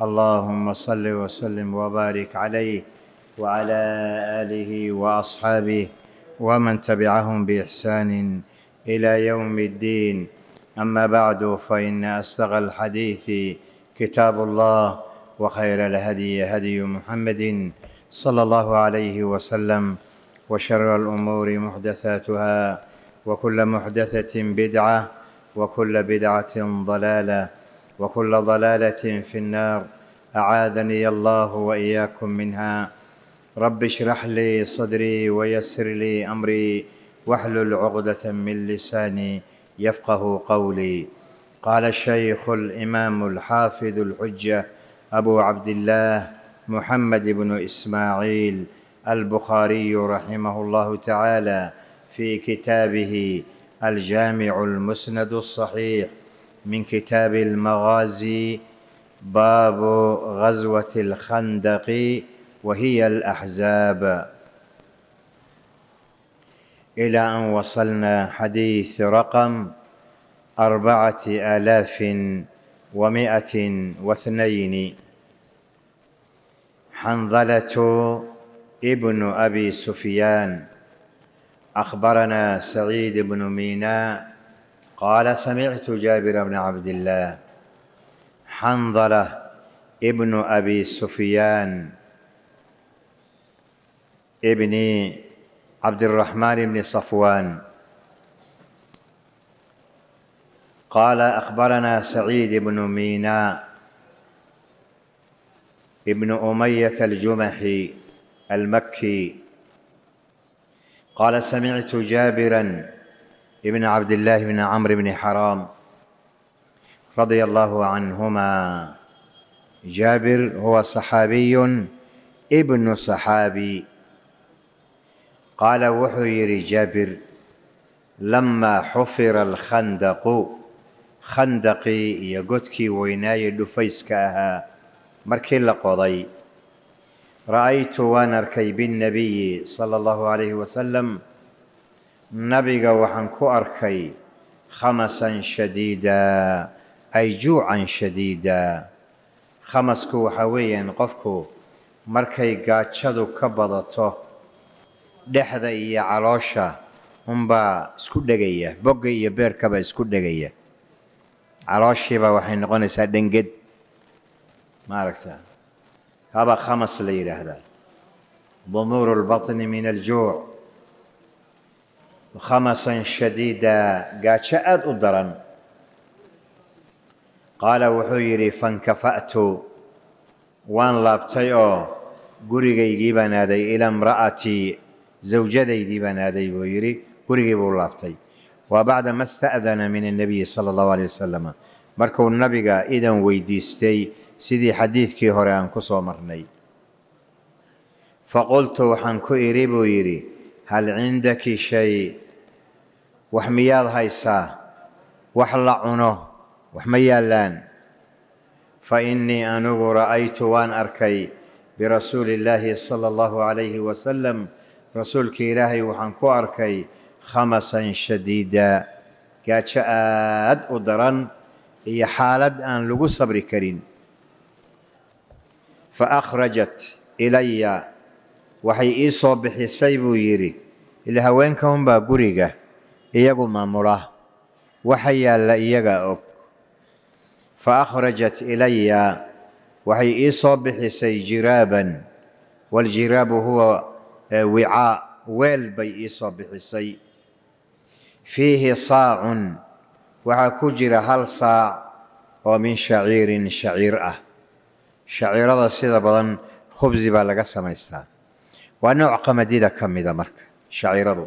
اللهم صل وسلم وبارك عليه وعلى اله واصحابه ومن تبعهم باحسان الى يوم الدين اما بعد فان اصدق الحديث كتاب الله وخير الهدي هدي محمد صلى الله عليه وسلم وشر الامور محدثاتها وكل محدثه بدعه وكل بدعه ضلاله وكل ضلاله في النار اعاذني الله واياكم منها رب اشرح لي صدري ويسر لي امري واحلل عقده من لساني يفقه قولي قال الشيخ الامام الحافظ الحجه ابو عبد الله محمد بن اسماعيل البخاري رحمه الله تعالى في كتابه الجامع المسند الصحيح من كتاب المغازي باب غزوة الخندق وهي الأحزاب إلى أن وصلنا حديث رقم أربعة آلاف ومائة واثنين حنظلة ابن أبي سفيان أخبرنا سعيد بن ميناء قال سمعت جابر بن عبد الله حنظله ابن ابي سفيان ابن عبد الرحمن بن صفوان قال اخبرنا سعيد بن ميناء ابن اميه الجمحي المكي قال سمعت جابرا ابن عبد الله بن عمرو بن حرام رضي الله عنهما جابر هو صحابي ابن صحابي قال وحير جابر لما حفر الخندق خندقي يقتكي ويناي دفيسكاها مركي لقضي رأيت وانركي بالنبي صلى الله عليه وسلم nabiga waxaan ku arkay khamasan shadiida ay juucan shadiida khamasku waxaa weeyaan qofku markay gaajadu ka badato dhexda iyo caloosha unbaa isku dhegaya bogga iyo beerkaba isku dhegaya calooshiiba waxay noqonaysaa dhenged ma aragta kaaba khamas la yidhaahdaa dumuuru lbatni min aljuuc khamasan shadiida gaajo aada u daran qaala wuxuu yidhi fankafa'tu waan laabtay oo gurigaygii baan aaday ilaa imra'atii zawjadaydii baan aaday buu yidhi gurigii buu laabtay waa bacda ma sta'dana min annabiyi sala allahu aleyh wasalam markuu nabiga idan weydiistay sidii xadiidkii hore aan ku soo marnay faqultu waxaan ku idhi buu yidhi hal cindaki shay wax miyaad haysaa wax la cuno wax ma yaallaan fa innii anigu ra'aytu waan arkay birasuuli illaahi sala allahu calayhi wasalam rasuulka ilaahay waxaan ku arkay khamasan shadiida gaajo aad u daran iyo xaalad aan lagu sabri karin fa akhrajat ilaya waxay ii soo bixisay buu yidhi ila haweenka unbaa guriga iyagu maamula waxa yaalla iyagaa og fa akhrajat ilaya waxay ii soo bixisay jiraaban waljiraabu huwa e, wicaa weel bay ii soo bixisay fiihi saacun waxaa ku jira hal saac oo min shaciirin shaciir ah shaciirada sida badan khubsi baa laga samaystaa waa nooc qamadida ka mida marka shaciiradu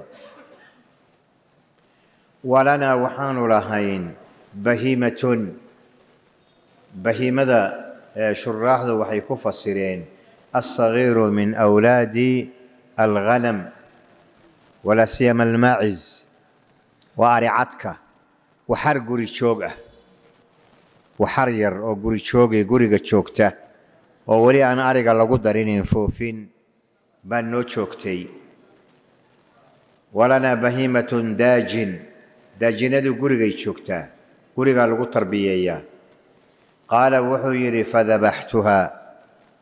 walanaa waxaanu lahayn bahiimatun bahiimada shuraaxdu waxay ku fasireen alsagiiru min wlaadi alghanam walaa siyama almaaciz waa ari waxar guri joog ah waxar yar oo guri joogay guriga joogta oo weli aan ariga lagu darinin foofin baa noo joogtay walanaa bahiimatun daajin daajinadu gurigay joogtaa gurigaa lagu tarbiyeeyaa qaala wuxuu yidhi fadabaxtuhaa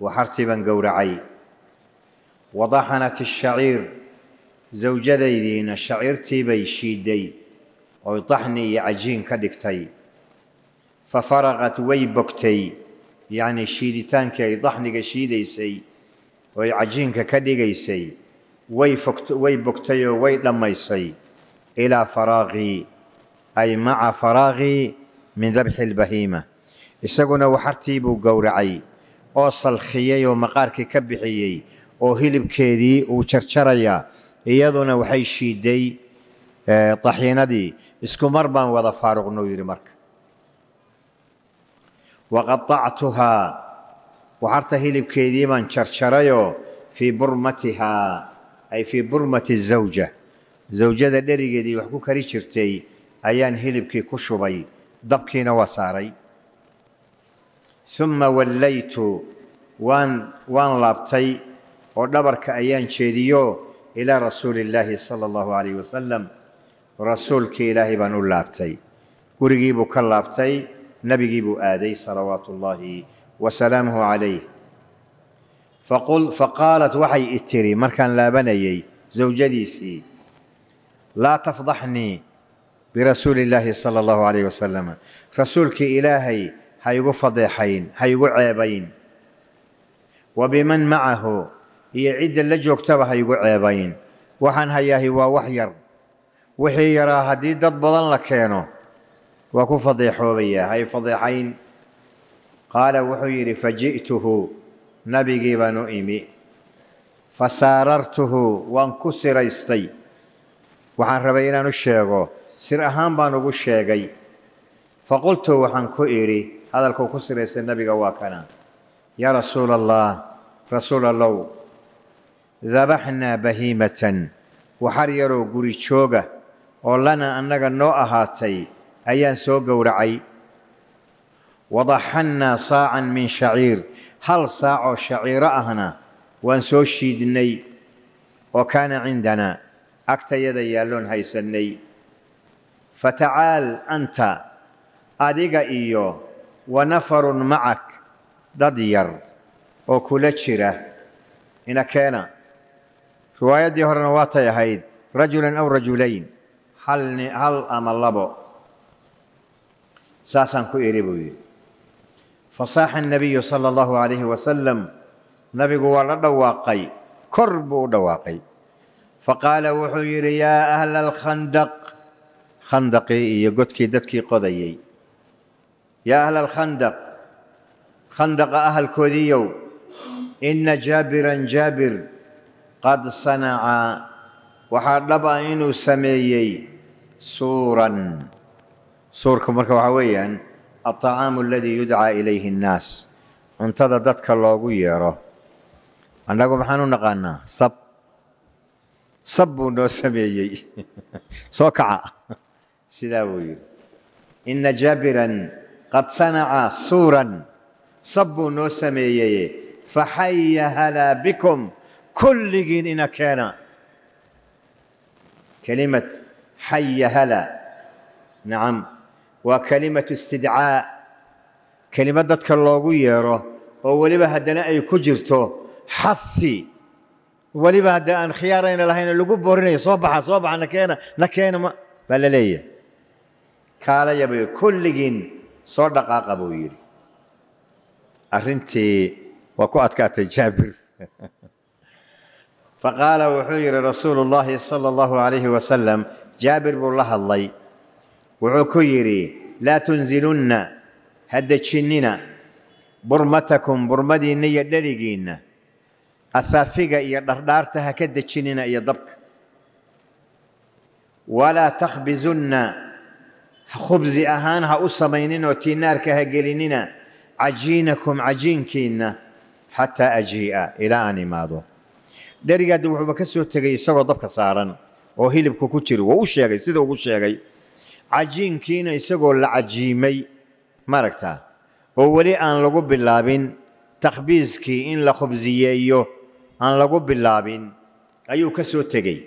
waxartii baan gowracay wadaxanat ishaciir sawjadaydiina shaciirtii bay shiidday oo daxni iyo cajiin ka dhigtay fa faraqat way bogtay yacnii shiiditaankii ay daxniga shiidaysay oy cajiinka ka dhigaysay way way bogtay oo way dhammaysay إلى فراغي ay maca faraaqii min dabxi albahiima isaguna waxartii buu gowracay oo salkhiyey oo maqaarkii ka bixiyey oo hilibkeedii uu jarjarayaa iyaduna waxay shiiday taxiinadii isku mar baan wada faaruqnuu yidhi marka waqaactuhaa waxarta hilibkeedii baan jarjarayoo fii burmatihaa ay fii burmati zawja zawjada dherigeedii wax ku kari jirtay ayaan hilibkii ku shubay dabkiina waa saaray uma wallaytu waan waan laabtay oo dhabarka ayaan jeediyo ilaa rasuuli illaahi sala allahu calayh wasalam rasuulkii ilaahay baan u laabtay gurigiibuu ka laabtay nebigii buu aaday salawaatu ullaahi wa salaamuhu calayh faqaalat waxay i tiri markaan laabanayay zawjadiisii laa tafdaxnii birasuuli illaahi sala allahu calayh wasalam rasuulkii ilaahay ha igu fadeexayn ha igu ceebayn wa biman macahu iyo cidda la joogtaba ha igu ceebayn waxaan hayaahi waa wax yar wixii yaraa haddii dad badan la keeno waa ku fadeexoobayaa hay fadeexayn qaala wuxuu yidhi faji'tuhu nabigii baan u imi fa saarartuhu waan ku siraystay waxaan rabay inaan u sheego sir ahaan baan ugu sheegay faqultu waxaan ku idhi hadalkuu ku siraysa nebiga waa kana yaa rasuul allah rasuul allow dabaxnaa bahiimatan waxar yaroo guri jooga oo lana annaga noo ahaatay ayaan soo gowracay wadaxannaa saacan min shaciir hal saacoo shaciiro ahna waan soo shiidnay oo kaana cindanaa agtayada yaalloon haysannay tacaal anta adiga iyo wa nafarun macak dad yar oo kula jira ina keena riwaayaddii horena waa tay ahayd rajulan aw rajulayn hal ama labo saasaan ku idhi buu yidhi fasaaxa annabiyu sala allahu calayhi wasalam nabigu waa la dhawaaqay kor buu u dhawaaqay فقال وحير يا أهل الخندق خندقي إيه، يقتكي دتكي قضيي يا أهل الخندق خندق أهل كوديو إن جابرا جابر قد صنع وحارب إنه سميي سورا سوركم مركب حويا الطعام الذي يدعى إليه الناس انتظر دتك الله قويا أنا قوم حنون نقانا سب sab buu noo sameeyey soo kaca sidaa buu yidhi ina jaabiran qad sanaca suuran sab buu noo sameeyey faxaya halaa bikum kulligiin ina keena kelimad xaya hala nacam waa kelimatu istidcaa kelimad dadka loogu yeero oo weliba haddana ay ku jirto xafi weliba haddii aan khiyaarayna lahayna lagu boorinayo soo baxa soo baxa na keena ma baa la leeyahay kaalayabay kulligiin soo dhaqaaqa buu yidhi arrintii waa ku adkaatay jaabir faqaala wuxuu yidhi rasuulu llaahi sala allahu calayhi wasalam jaabir buu la hadlay wuxuu ku yidhi laa tunzilunna ha dejinnina burmatakum burmadiinna iyo dherigiinna afaafiga iyo dhardhaarta ha ka dejinina iyo dabka walaa takhbizunna khubzi ahaan ha u samayninoo tiinaarka ha gelinina cajiinakum cajiinkiinna xataa ajii'a ilaa aan imaado dherigaadi wuxuuba ka soo tegay isagoo dabka saaran oo hilibka ku jiro wuu u sheegay sida ugu sheegay cajiinkiina isagoo la cajiimay maaragtaa oo weli aan lagu bilaabin takhbiiskii in la khubsiyeeyo aan lagu bilaabin ayuu ka soo tegey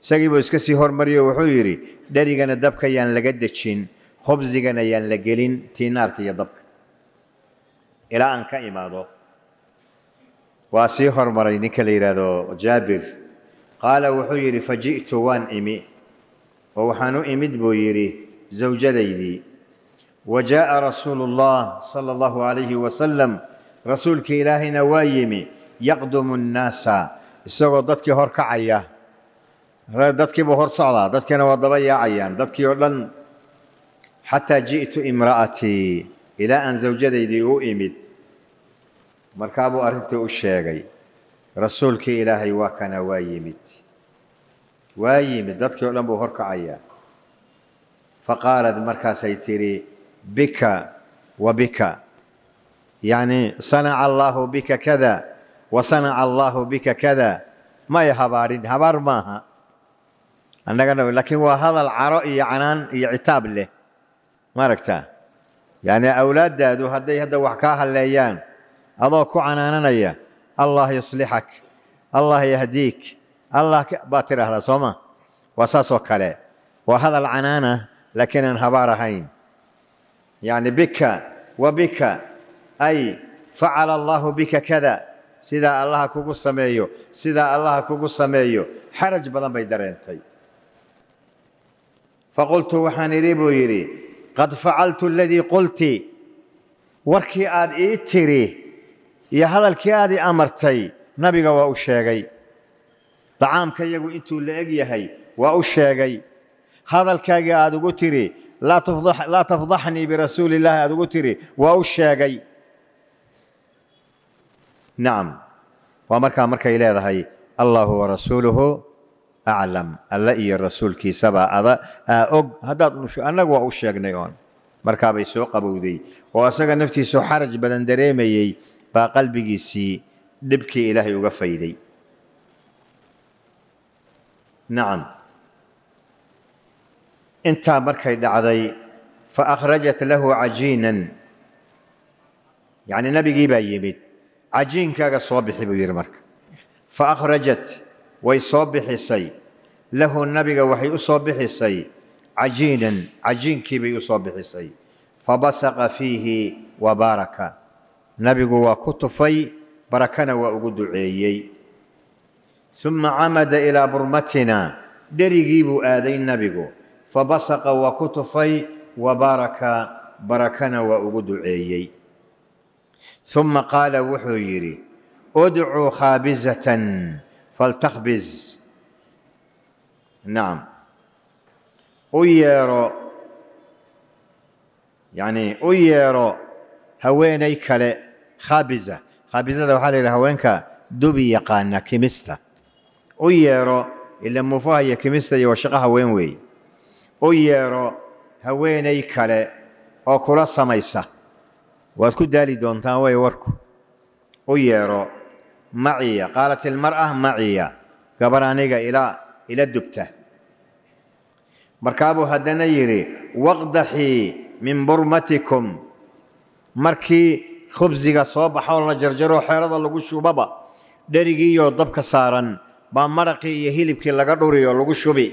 isagiibuu iska sii hormariyo wuxuu yidhi dherigana dabka yaan laga dejin khubsigana yaan la gelin tiinaarka iyo dabka ilaa aan ka imaado waa sii hormaray ninka la yidhaahdo jaabir qaala wuxuu yidhi faji'tu waan imi oo waxaan u imid buu yidhi zawjadaydii wa jaa'a rasuulu llah sala allahu alayhi wasalam rasuulkii ilaahayna waa yimi yaqdumu nnaasa isagoo dadkii hor kacaya dadkiibuu hor socdaa dadkiina waa daba yaacayaan dadkii oo dhan xataa ji'tu imra'atii ilaa aan zawjadaydii u imid markaabuu arrintii u sheegay rasuulkii ilaahay waa kana waa yimid waa yimid dadkii o dhan buu hor kacayaa faqaalad markaasay tidhi bika wa bika yacnii sanaca allaahu bika kada wasanaca allaahu bika kada may habaarin habaar maaha annagana laakiin waa hadal caro iyo canaan iyo citaab leh ma aragtaa yacnii awlaaddaadu hadday hadda wax kaa halleeyaan adoo ku canaananaya allah yuslixak allah yahdiik allah baad tidhaahdaa soo ma waa saasoo kale waa hadal canaana laakiin aan habaar ahayn yacni bika wa bika ay facala allaahu bika kada sidaa allaha kugu sameeyo sidaa allaha kugu sameeyo xaraj badan bay dareentay faqultu waxaan idhi buu yidhi qad facaltu aladii qulti warkii aad ii tidhi iyo hadalkii aad ii amartay nabiga waa u sheegay dacaamka yagu intuu la eg yahay waa u sheegay hadalkaagii aad ugu tiri laa tafdaxnii birasuuli illaahi aad ugu tiri waa u sheegay nacam waa markaa markay leedahay allahu wa rasuuluhu aclam alla iyo rasuulkiisabaa ada aa og haddaad annagu waa u sheegnay oon markaabay soo qabowday oo asaga naftiisu xaraj badan dareemayey baa qalbigiisii dhibkii ilaahay uga fayday nacam intaa markay dhacday fa akhrajat lahu cajiinan yacnii nabigii baa yimid cajiinkaaga soo bixi buu yidhi marka fa akhrajat way soo bixisay lahu nabiga waxay u soo bixisay cajiinan cajiinkii bay u soo bixisay fabasaqa fiihi wa baaraka nabigu waa ku tufay barakana waa ugu duceeyey uma camada ilaa burmatina dherigii buu aaday nabigu fabasaqa waa ku tufay wa baaraka barakana waa ugu duceeyey uma qaala wuxuu yidhi udcuu khaabizatan faltakhbiz nacam u yeero yani u yeero haweenay kale khaabiza khaabizada waxaa la yidhaha haweenka dubi yaqaana kimista u yeero ila muufaha iyo kimista iyo waa shaqo haween weeye u yeero haweenay kale oo kula samaysa waad ku daali doontaan way warku u yeero maciya qaalat ilmar'a maciya gabar aniga ila dubta markaabuu haddana yidhi waqdaxii min burmatikum markii khubsiga soo baxoo la jarjaro xeerada lagu shubaba dherigiiyo dabka saaran baa maraqii iyo hilibkii laga dhuri oo lagu shubi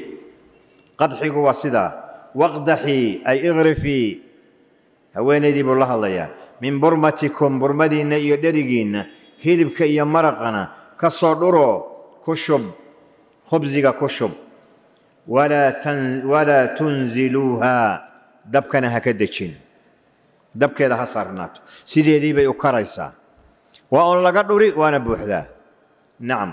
qadxigu waa sidaa waqdaxii ay iqrifii haweenaydii buu la hadlayaa min burmatikum burmadiinna iyo dherigiinna hilibka iyo maraqana ka soo dhuro ku shub khubsiga ku shub walaa tunziluuha dabkana ha ka dejin dabkeeda ha saarnaato sideedii bay u karaysaa waa oon laga dhuri waana buuxdaa nacam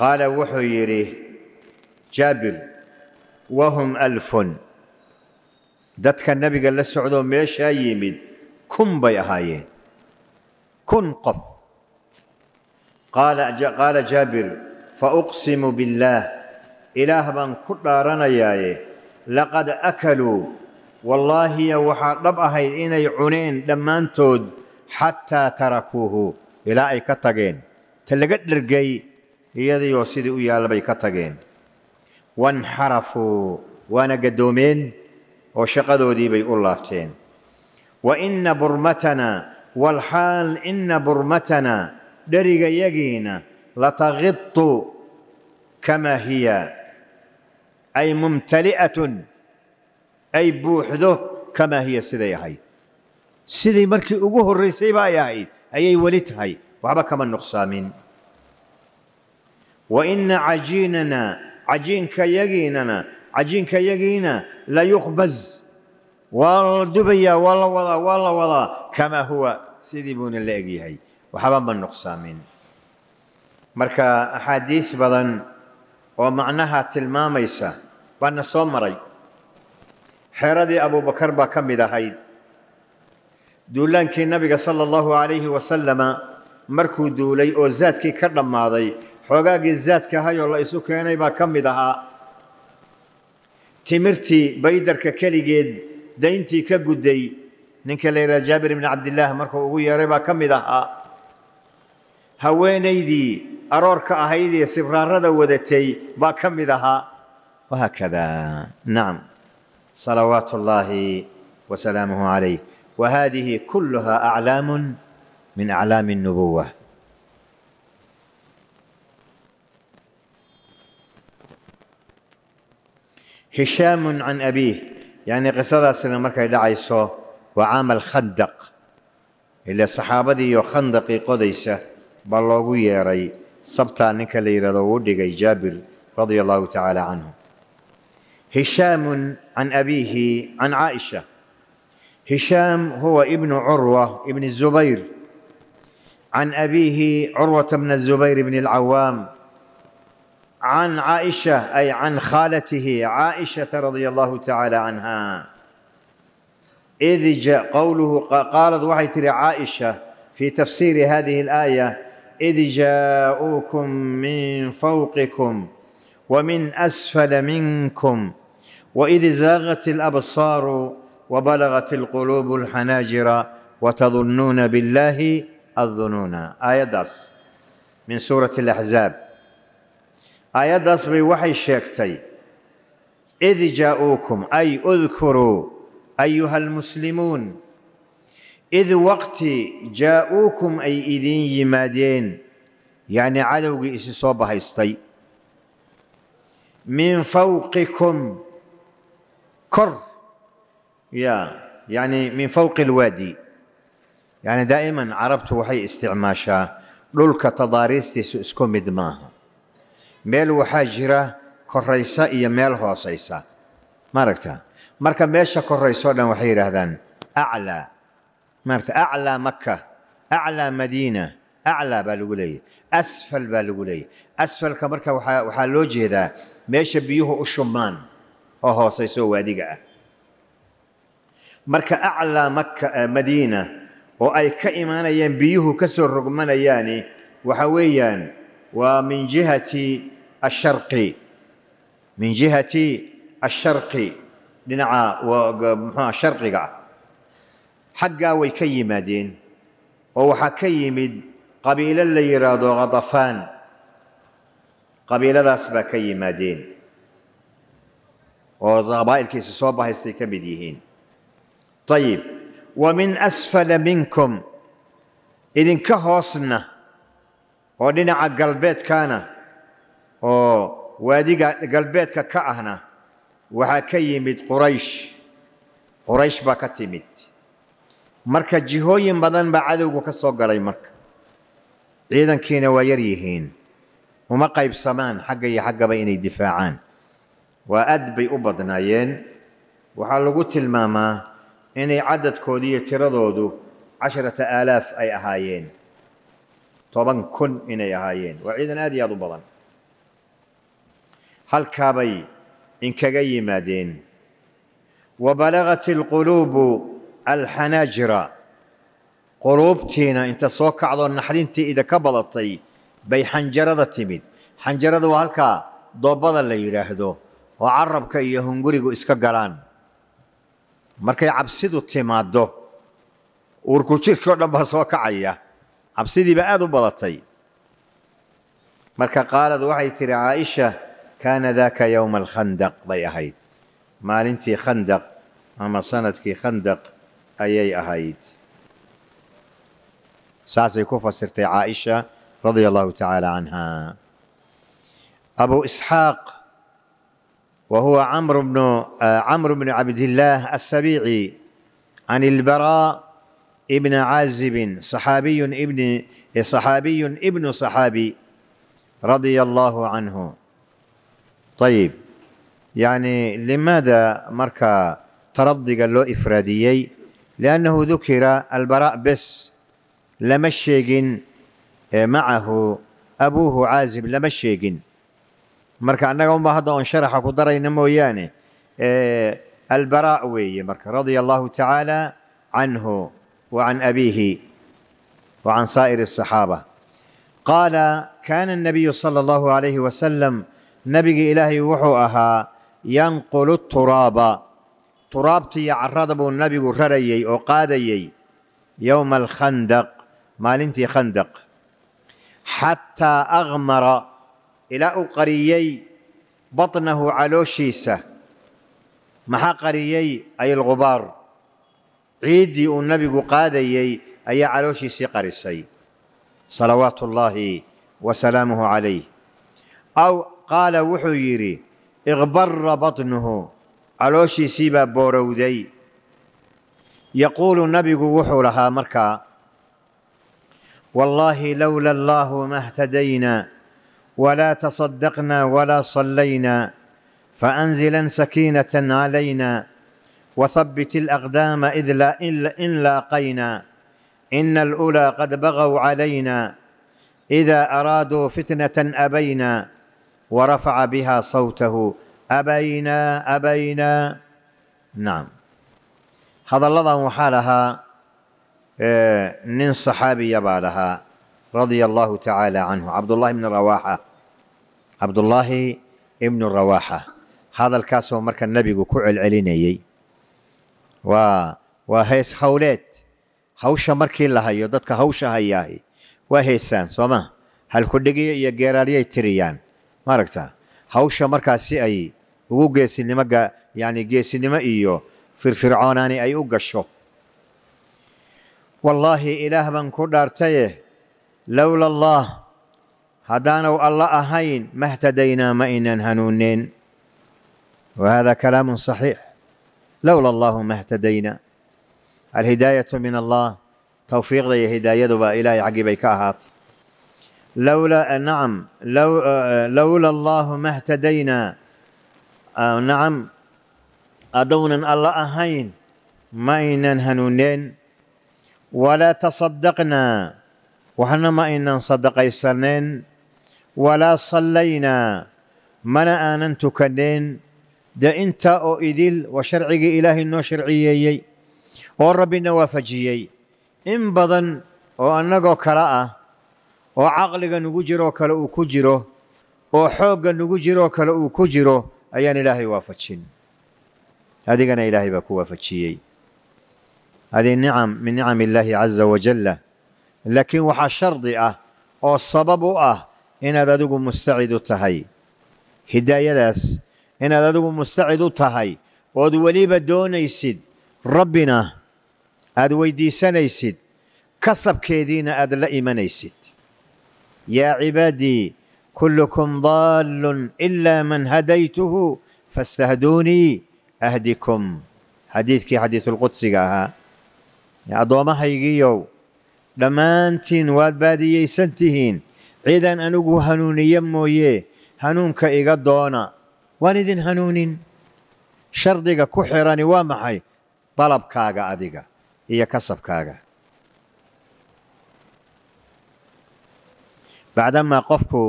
qaala wuxuu yidhi jaabir wahum alfun dadka nebiga la socdo meeshaa yimid kun bay ahaayeen kun qof qaala jaabir fa fauqsimu billaah ilaah baan ku dhaaranayaaye laqad akaluu wallaahiya waxaa dhab ahayd inay cuneen dhammaantood xataa tarakuuhu ilaa ay ka tageen ta laga dhergay iyadiioo sidii u yaalla bay ka tageen wanxarafuu waana gaddoomeen oo shaqadoodii bay u laabteen wa inna burmatana walxaal inna yagiina la latagitu kamaa hiya ay mumtali'atun ay buuxdo kamaa hiya siday ahayd sidii markii ugu ba ay ahayd ayay weli tahay waxba kama nuqsaamin wa inna cajiinka yagiinana cajiinka yagiina la layuqbaz waa la dubayaa waa la wadaa waa la wadaa kamaa huwa sidii buuna la egyahay waxba ma nuqsaamin marka axaadiis badan oo macnaha tilmaamaysa waana soo maray xeeradii abuubakar baa ka mid ahayd duulaankii nabiga sala allahu calayhi wasalama markuu duulay oo zaadkii ka dhammaaday xoogaagii zaadka ahayoo la isu keenay baa ka mid ahaa timirtii baydarka keligeed dayntii ka gudday ninka la yidhaha jaabir ibni cabdillaah markuu ugu yeeray baa ka mid ahaa haweenaydii aroorka ahayd ee sibraarada wadatay baa ka mid ahaa wahaakada nacam salawaatu ullaahi wasalaamuhu calayh wa haadihi kulluha aclaamun min aclaami اnnubuwa هشام عن أبيه يعني قصة سنة مركة دعيسو وعام الخندق إلى صحابة يو خندق قديسة بلوغو ياري سبتا نكالي ردو جابر رضي الله تعالى عنه هشام عن أبيه عن عائشة هشام هو ابن عروة ابن الزبير عن أبيه عروة بن الزبير بن العوام عن عائشه اي عن خالته عائشه رضي الله تعالى عنها اذ جاء قوله قالت وحي تري عائشه في تفسير هذه الايه اذ جاءوكم من فوقكم ومن اسفل منكم واذ زاغت الابصار وبلغت القلوب الحناجر وتظنون بالله الظنونا آية دس من سورة الأحزاب aayaddaas bay waxay sheegtay id jaa'uukum ay udkuruu ayuha almuslimuun id waqti jaa'uukum ay idiin yimaadeen yacnii cadowgii isi soo bahaystay min fawqikum kor ya yacnii min fawqi alwaadi yacni daa'iman carabtu waxay isticmaashaa dhulka tadaariistiisu isku mid maaha meel waxaa jira koraysa iyo meel hoosaysa maaragta marka meesha korayso dhan waxay yidhaahdaan aclaa maarata aclaa makka aclaa madiina aclaa baa lagu leeyay asfal baa lagu leeyay asfalka marka waxaa waxaa loo jeedaa meesha biyuhu u shumaan oo hoosaysa oo waadiga ah marka aclaa maka eh, madiina oo ay ka imaanayaan biyuhu ka soo rogmanayaani waxa weeyaan waa min jihati ashari min jihati ashari dhinaca muxuha sharqiga ah xaggaa way ka yimaadeen oo waxaa ka yimid qabiilo la yidhaahdo khadafaan qabiiladaas baa ka yimaadeen oo qabaa'ilkiisa soo bahaystay ka mid yihiin ayib wa min asfala minkum idinka hoosna oo dhinaca galbeedkaana oo waadiga galbeedka ka ahna waxaa ka yimid quraysh quraysh baa ka timid marka jihooyin badan baa cadowgu ka soo galay marka ciidankiina waa yar yihiin uma qaybsamaan xagga iyo xaggaba inay difaacaan waa aad bay u badnaayeen waxaa lagu tilmaamaa inay cadadkoodu iyo tiradoodu casharata aalaaf ay ahaayeen toban kun inay ahaayeen waa ciidan aad iyo aad u badan halkaabay inkaga yimaadeen wa balagat alquluubu alxanaajira quluubtiina inta soo kacdoo naxdintii idinka badatay bay xanjarada timid xanjarada waa halkaa doobada la yidhaahdo oo carabka iyo hungurigu iska galaan markay cabsidu timaaddo uurku jirkii o dhan baa soo kacaya cabsidiiba aada u badatay marka qaalad waxay tihi caaisha kaana daaka yowma alkhandaq bay ahayd maalintii khandaq ama sanadkii khandaq ayay ahayd saasay ku fasirtay caaisha radia allahu tacaala canha abu isxaaq وهو عمرو بن عمرو بن عبد الله السبيعي عن البراء ابن عازب صحابي ابن صحابي ابن صحابي رضي الله عنه طيب يعني لماذا مركا ترضي قال له إفراديي لأنه ذكر البراء بس لمشيق آه، معه أبوه عازب لمشيق مركا قوم بهذا أن شرح قدري ينمو يعني آه، البراء وي مركا رضي الله تعالى عنه وعن أبيه وعن سائر الصحابة قال كان النبي صلى الله عليه وسلم نبي إلهي وحوها ينقل التراب ترابتي يعرض النبي رريي وقاديي يوم الخندق مالنتي خندق حتى أغمر إلى أقريي بطنه علوشيسة شيسه محقريي أي الغبار عيدي النبي قادي أي علوشي سقر السي صلوات الله وسلامه عليه أو قال وحيري اغبر بطنه علوشي سيبا بورودي يقول النبي وحو لها مركا والله لولا الله ما اهتدينا ولا تصدقنا ولا صلينا فأنزلن سكينة علينا وثبت الأقدام إذ لا إن لاقينا إن الأولى قد بغوا علينا إذا أرادوا فتنة أبينا ورفع بها صوته أبينا أبينا نعم هذا الله محالها من آه، صحابي يبالها رضي الله تعالى عنه عبد الله بن الرواحة عبد الله بن الرواحة هذا الكاس مركز النبي كعل العلينيي waa waa hees hawleed hawsha markii la hayo dadka hawsha hayaahi waa heesaan soo maa halkudhigiyo iyo geeraaryay tiriyaan ma aragtaa hawsha markaasi ay ugu geesinimo yacni geesinimo iyo firfircoonaani ay u gasho wallaahi ilaah baan ku dhaartaye lowla allaah haddaanaw alla ahayn mahtadaynaa ma inaan hanuunneen wa hada kalaamun saxiix لولا الله ما اهتدينا الهداية من الله توفيق لي هداية دبا إلى عقب كاهات لولا آه، نعم لو آه، آه، لولا الله ما اهتدينا نعم أدون الله أهين ما إن هنونين ولا تصدقنا وحنا ما إن صدق يسنين ولا صلينا من أننت كنين dee intaa oo idil waa sharcigii ilaahay noo sharciyeeyey oo rabbina waafajiyey in badan oo annagoo kale ah oo caqliga nugu jiroo kale uu ku jiro oo xoogga nugu jiroo kale uu ku jiro ayaan ilaahay waafajin adigana ilaahay baa ku waafajiyey hadihi nicam min nicam illaahi caza wajalla laakiin waxaa shardi ah oo sabab u ah inaad adigu mustacidu tahay hidaayadaas inaad adigu mustacid u tahay ood weliba doonaysid rabbina aad weydiisanaysid kasabkeediina aad la imanaysid yaa cibaadii kullukum daallun ilaa man hadaytuhu fastahduunii ahdikum xadiidkii xadiisulqudsiga ahaa addoomahaygiiyow dhammaantiin waad baadiyaysan tihiin cidan anigu hanuuniye mooye hanuunka iga doona waan idin hanuunin shardiga ku xirani waa maxay dalabkaaga adiga iyo kasabkaaga bacdamaa qofku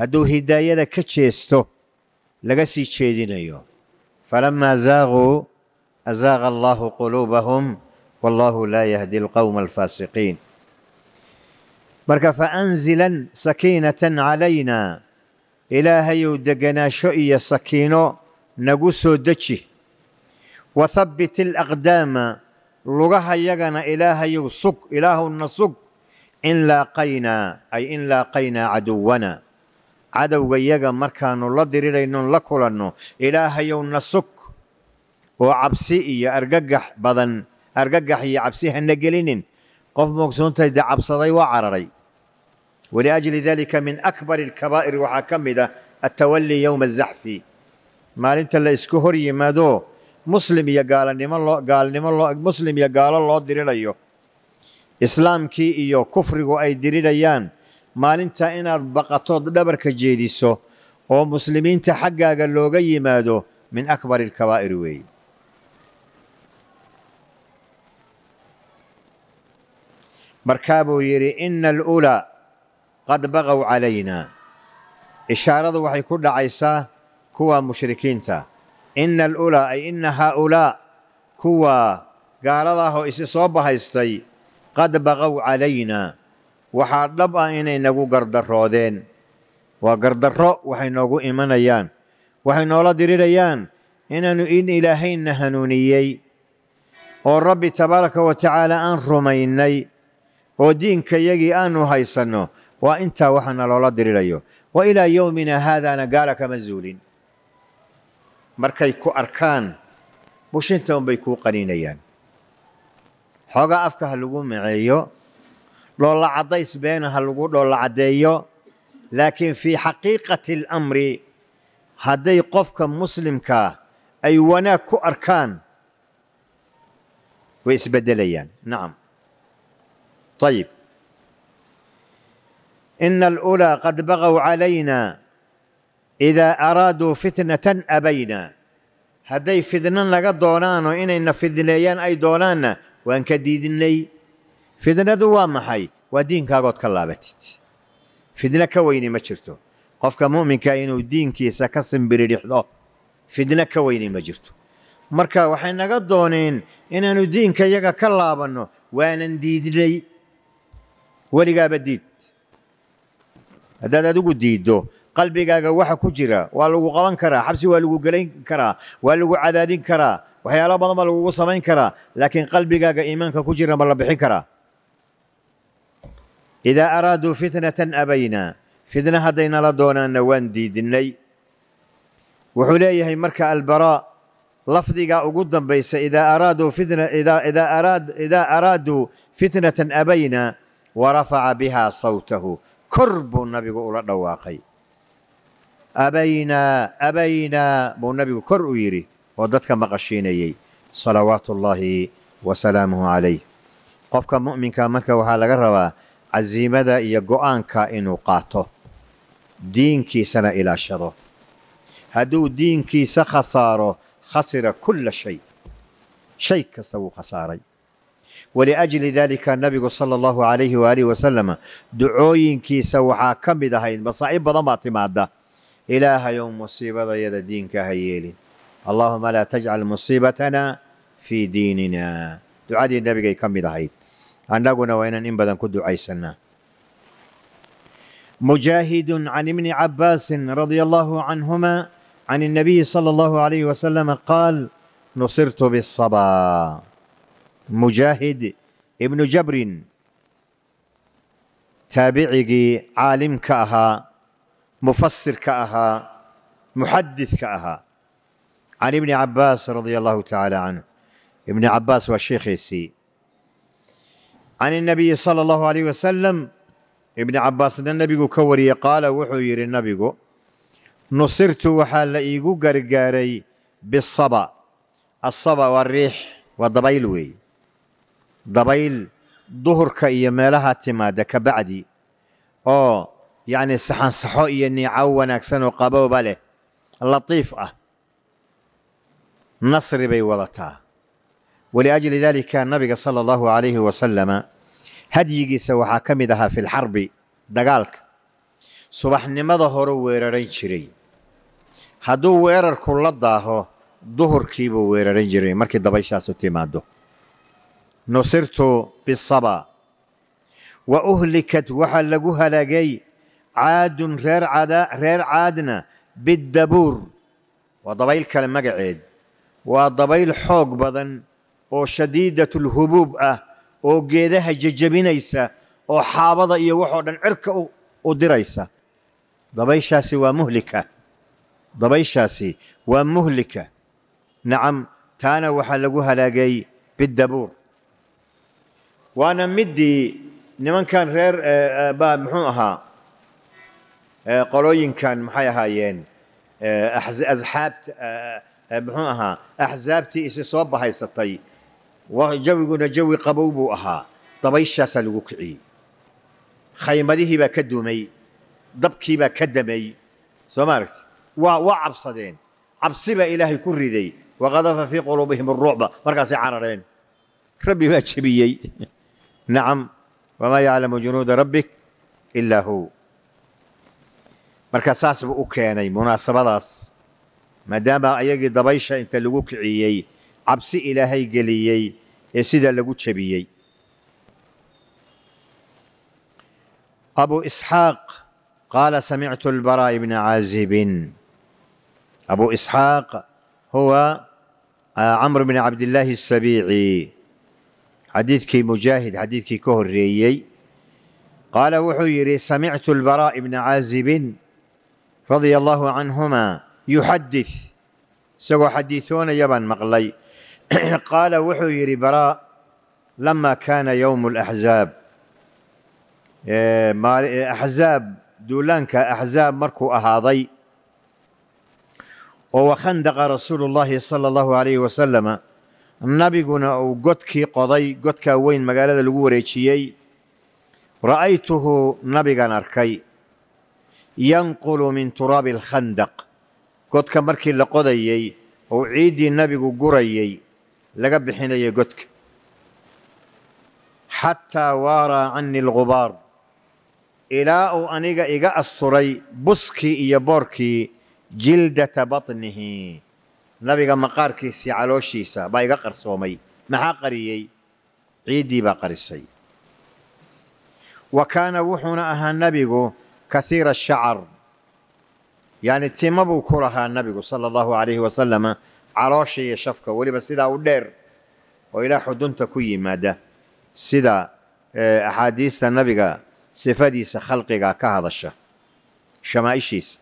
hadduu hidaayada ka jeesto laga sii jeedinayo falamaa zaaquu azaaqa allaahu quluubahum wallaahu laa yahdi alqowma alfaasiqiin marka faanzilan sakiinatan calayna ilaahayow degganaasho iyo sakiino nagu soo deji wa habbit alaqdaama lugaha yagana ilaahayow sug ilaahowna sug in laaqaynaa ay in laaqaynaa caduwana cadowga yaga markaannu la diriraynon la kulanno ilaahayow na sug oo cabsi iyo argagax badan argagax iyo cabsi hana gelinin qof moogsoontahay dee cabsaday waa cararay wliajli dalika min akbar alkabaa'ir waxaa ka mid ah altawallii yowma azaxfi maalinta la isku hor yimaadoo muslim iyo gaalanimo loo gaalnimo loo muslim iyo gaalo loo dirirayo islaamkii iyo kufrigu ay dirirayaan maalinta inaad baqatood dhabarka jeediso oo muslimiinta xaggaaga looga yimaado min akbar alkabaa'ir weeye markaa buu yidhi ina alulaa qad baqow calayna ishaaradu waxay ku dhacaysaa kuwa mushrikiinta ina alulaa ay inna haaulaa kuwa gaaladaahoo isi soo bahaystay qad baqow calayna waxaa dhab ah inay nagu gardarroodeen waa gardarro waxay noogu imanayaan waxay noola dirirayaan inaanu in ilaahayna hanuuniyey oo rabbi tabaaraka wa tacaala aan rumaynay oo diinkayagii aanu haysanno waa intaa waxa naloola dirirayo wa ilaa yowmina haadaana gaala kama zuulin markay ku arkaan bushinta unbay kuu qaniinayaan xoogaa afka ha lagu maceeyo dhoolla caddays beena ha lagu dhoolla caddeeyo laakiin fii xaqiiqati alamri hadday qofka muslimkaa ay wanaag ku arkaan way isbeddelayaan nacam ayib إن الأولى قد بغوا علينا إذا أرادوا فتنة أبينا hadday fidna naga doonaanoo inayna fidneeyaan ay doonaanna waan ka diidinay fidnadu waa maxay waa diinkaagood ka laabatid fidno ka weyni ma jirto qofka mu'minka inuu diinkiisa ka simbiridhixdo fidno ka weyni ma jirto marka waxay naga dooneen inaannu diinka yaga ka laabanno waanan diidnay weligaaba diid haddaad adigu diiddo qalbigaaga waxa ku jira waa lagu qaban karaa xabsi waa lagu gelayn karaa waa lagu cadaadin karaa waxyaalo badan baa lagugu samayn karaa laakiin qalbigaaga iimaanka ku jira ma la bixin karaa idaa araaduu fitnatan abaynaa fitna haddaynala doonaanna waan diidinay wuxuu leeyahay marka albaraa lafdiga ugu dambaysa idaa araaduu fitna idaa araaduu fitnatan abaynaa warafaca bihaa sawtahu kor buu nabigu ula dhawaaqay abaynaa abaynaa buu nabigu kor u yidhi oo dadka maqashiinayey salawaatu ullaahi wa salaamuhu calayh qofka mu'minka marka waxaa laga rabaa casiimada iyo go'aanka inuu qaato diinkiisana ilaashado hadduu diinkiisa khasaaro khasira kulla shay shay kasta wuu khasaaray ولأجل ذلك النبي صلى الله عليه وآله وسلم دعوين كي سوحا كم بدهين مصائب بضم اعتمادة إله يوم مصيبة يد الدين كهيلي اللهم لا تجعل مصيبتنا في ديننا دعاء دي النبي بدهين أن أنقنا وإن إن بدن كدو عيسنا مجاهد عن ابن عباس رضي الله عنهما عن النبي صلى الله عليه وسلم قال نصرت بالصبا مجاهد ابن جبر تابعي عالم كأها مفسر كأها محدث كأها عن ابن عباس رضي الله تعالى عنه ابن عباس والشيخ يسي عن النبي صلى الله عليه وسلم ابن عباس النبي كوري قال وحير النبي نصرت وحال إيقو قرقاري بالصبا الصبا والريح والضبيلوي dabayl duhurka iyo meelaha timaada ka bacdi oo yacni saxansaxo iyo niicaw wanaagsan oo qabooba leh latiif ah nasri bay wadataa waliajli dalika nabiga sala allahu calayhi wasalama hadyigiisa waxaa ka mid ahaa fi lxarbi dagaalka subaxnimada hore weeraran jiray hadduu weerarku la daaho duhurkiibuu weeraran jiray markii dabayshaasu u timaado nusirtu bisaba wa uhlikat waxaa lagu halaagay caadun reer reer caadna biddabuur waa dabayl kale magaceed waa dabayl xoog badan oo lhubuub ah oo geedaha jejabinaysa oo xaabada iyo waxoo dhan cirka u diraysa dabayshaasi waa muhlika dabayshaasi waa muhlika nacam taana waxaa lagu halaagay biddabuur waana middii nimankan reer baa muxuu ahaa qolooyinkan maxay ahaayeen asxaabta muxuu ahaa axsaabtii isi soo bahaysatay jawiguna jawi qabow buu ahaa dabayshaasaa lagu kiciyey khaymadihii baa ka dumay dabkii baa ka damay soo maaragti waa waa cabsadeen cabsi baa ilaahay ku riday waqadafa fii quluubihim arucba markaasay carareen rabbi baa jebiyey نعم وما يعلم جنود ربك إلا هو مركز ساس بأوكياني مناسبة داس ما دام أيجي دبيشة أنت لوك عيي عبسي إلهي قليي يسيد لقو تشبيي أبو إسحاق قال سمعت البراء بن عازب أبو إسحاق هو آه، عمرو بن عبد الله السبيعي حديث كي مجاهد حديث كي كهر ريي قال وحيري سمعت البراء بن عازب رضي الله عنهما يحدث سوى حديثون يبا مقلي قال وحيري براء لما كان يوم الأحزاب آه، أحزاب دولانك أحزاب مركو أهاضي وهو خندق رسول الله صلى الله عليه وسلم nabiguna uu godkii qoday godkaa weyn magaalada lagu wareejiyey ra'aytuhu nabigan arkay yanqulu min turaabi alkhandaq godka markii la qodayey ou ciiddii nabigu gurayey laga bixinayay godka xataa waaraa canii algubaar ilaa uu aniga iga asturay buskii iyo boorkii jildata batnihi nabiga maqaarkiisii calooshiisa baa iga qarsoomay maxaa qariyey ciiddii baa qarisay wa kaana wuxuuna ahaa nabigu kahiira shacar yacni tima buu ku lahaa nabigu sala allahu calayhi wasalama caloosha iyo shafka weliba sidaa u dheer oo ilaa xudunta ku yimaada sida eh, axaadiista nabiga sifadiisa khalqiga ka hadasha shamaaishiisa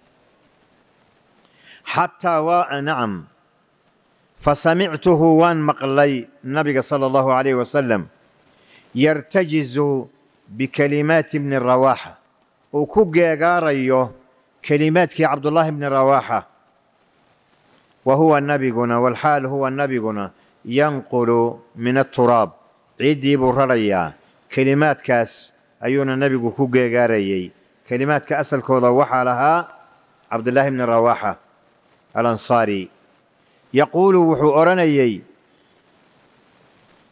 xataa waa nacam فسمعته وان مقلي النبي صلى الله عليه وسلم يرتجز بكلمات ابن الرواحة غاريو كلمات كي عبد الله بن رواحة وهو النبينا والحال هو النبينا ينقل من التراب عيدي برريا كلمات كاس أيون النبي غاريي كلمات كاس كوضا وحالها عبد الله بن رواحة الأنصاري yaquulu wuxuu odhanayey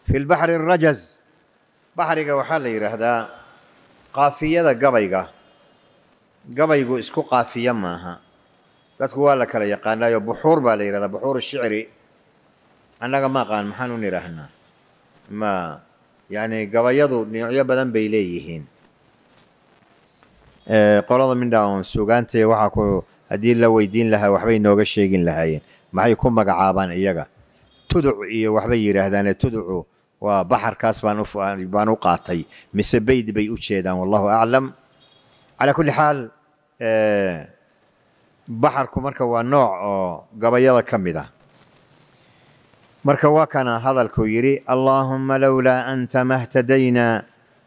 fi lbaxri arajaz baxriga waxaa la yidhaahdaa qaafiyada gabayga gabaygu isku qaafiya maaha dadku waa la kala yaqaanaayo buxuur baa la yidhahdaa buxuur shicri annaga ma aqaan maxaan u nidhaahnaa ma yacni gabayadu dhinacyo badan bay leeyihiin qolada mindhawan suugaantee waxaa ku haddii la weydiin lahaa waxbay nooga sheegin lahaayeen معي كم جعابان إياها تدعو إيه وحبي يرهدان تدعو وبحر كاس بانو قاطي مسبيد بيد بيوتشي والله أعلم على كل حال آه، بحر كمركا ونوع آه، قبيلة كم ذا مركوا كان هذا الكويري اللهم لولا أنت ما اهتدينا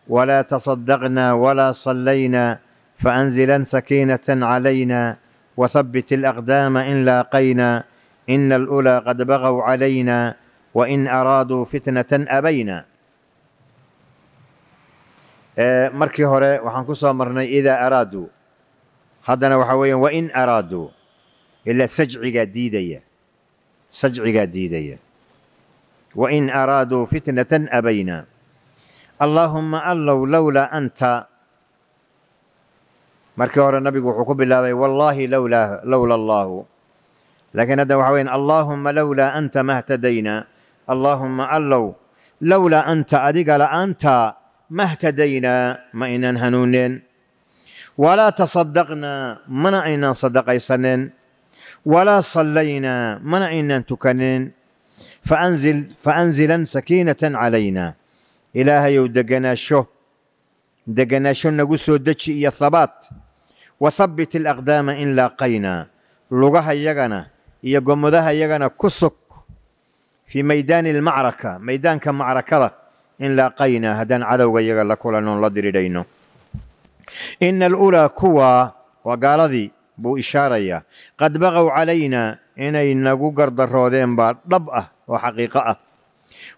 ولا تصدقنا ولا صلينا فأنزلن سكينة علينا وثبت الأقدام إن لاقينا إن الأولى قد بغوا علينا وإن أرادوا فتنة أبينا آه، مركي هوري وحنكو صامرنا إذا أرادوا هذا نوحويا وإن أرادوا إلا سجع جديدية سجع جديدية وإن أرادوا فتنة أبينا اللهم ألو لولا أنت مركي هوري النبي وحكو بالله والله لولا لولا الله لكن هذا وحوين اللهم لولا أنت ما اهتدينا اللهم ألو لولا أنت قال أنت ما اهتدينا ما ان هنونين ولا تصدقنا من إن صدق سنين ولا صلينا من إن تكنين فأنزل فأنزلا سكينة علينا إلهي ودقنا شو دقنا شو نقص ودتشي يا ثبات وثبت الأقدام إن لاقينا لغة يغنا iyo gomodaha iyagana ku sug fii maydaani almacraka maydaanka macrakada in laaqaynaa haddaan cadowga iyaga la kulannoon la diridhayno ina alulaa kuwa waa gaaladii buu ishaarayaa qad baqow calaynaa inay nagu gardaroodeen baa dhab ah oo xaqiiqo ah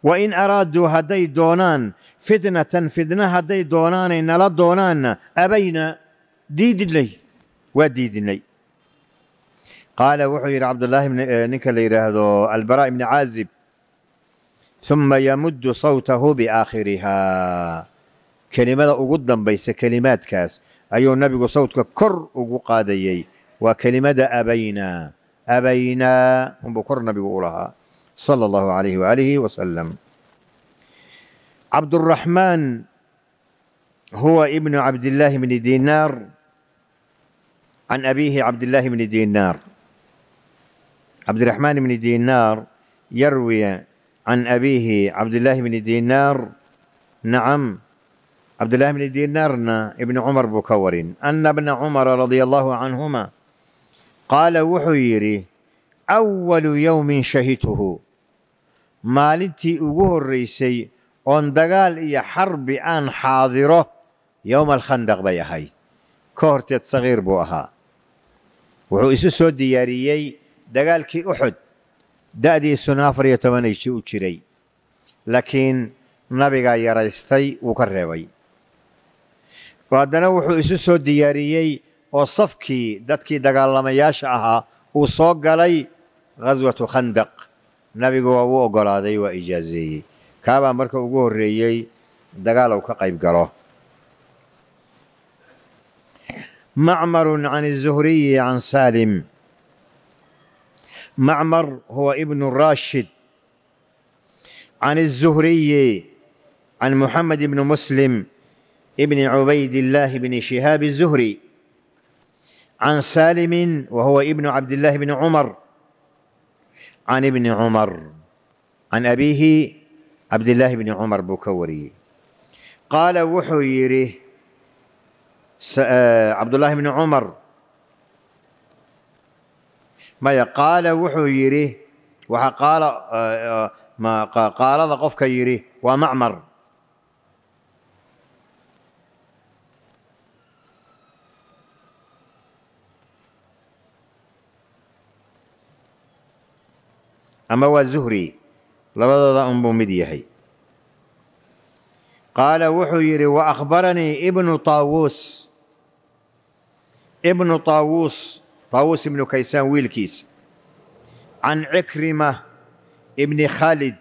wa in araaduu hadday doonaan fitnatan fidna hadday doonaanay nala doonaanna abayna diidinay waa diidinay قال وحي عبد الله بن آه، نكل يرهدو البراء بن عازب ثم يمد صوته بآخرها كلمة أقدم بيس كلمات كاس أيو النبي صوتك كر أقادي وكلمة أبينا أبينا هم بكر النبي أولها صلى الله عليه وآله وسلم عبد الرحمن هو ابن عبد الله بن دينار عن أبيه عبد الله بن دينار عبد الرحمن بن دينار يروي عن أبيه عبد الله بن دينار نعم عبد الله بن دينارنا ابن عمر بكور أن ابن عمر رضي الله عنهما قال وحيري أول يوم شهدته مالتي أبوه الرئيسي أن دقال إيا حرب أن حاضره يوم الخندق بيهاي كورتة صغير بوها وعيسو سود دياريي dagaalkii uxud da'diisuna afar iyo toban iji u jiray laakiin nabigaa yaraystay wuu ka reebay haddana wuxuu isu soo diyaariyey oo safkii dadkii dagaalamayaasha ahaa uu soo galay ghaswatu khandaq nabigu waa uu ogolaaday waa ijaazeeyey kaabaa marka ugu horreeyey dagaalow ka qayb galo macmarun can izuhriyi can saalim معمر هو ابن الراشد عن الزهري عن محمد بن مسلم ابن عبيد الله بن شهاب الزهري عن سالم وهو ابن عبد الله بن عمر عن ابن عمر عن أبيه عبد الله بن عمر بكوري قال وحيره آه، عبد الله بن عمر maya qaala wuxuu yidhi eh, eh, qaalada qofka yidhi waa macmar ama waa zuhri labadooda unbuu mid yahay qaala wuxuu yidhi wa akhbaranii ibnu taawuus ibnu taawuus طاووس بن كيسان ويلكيس عن عكرمة ابن خالد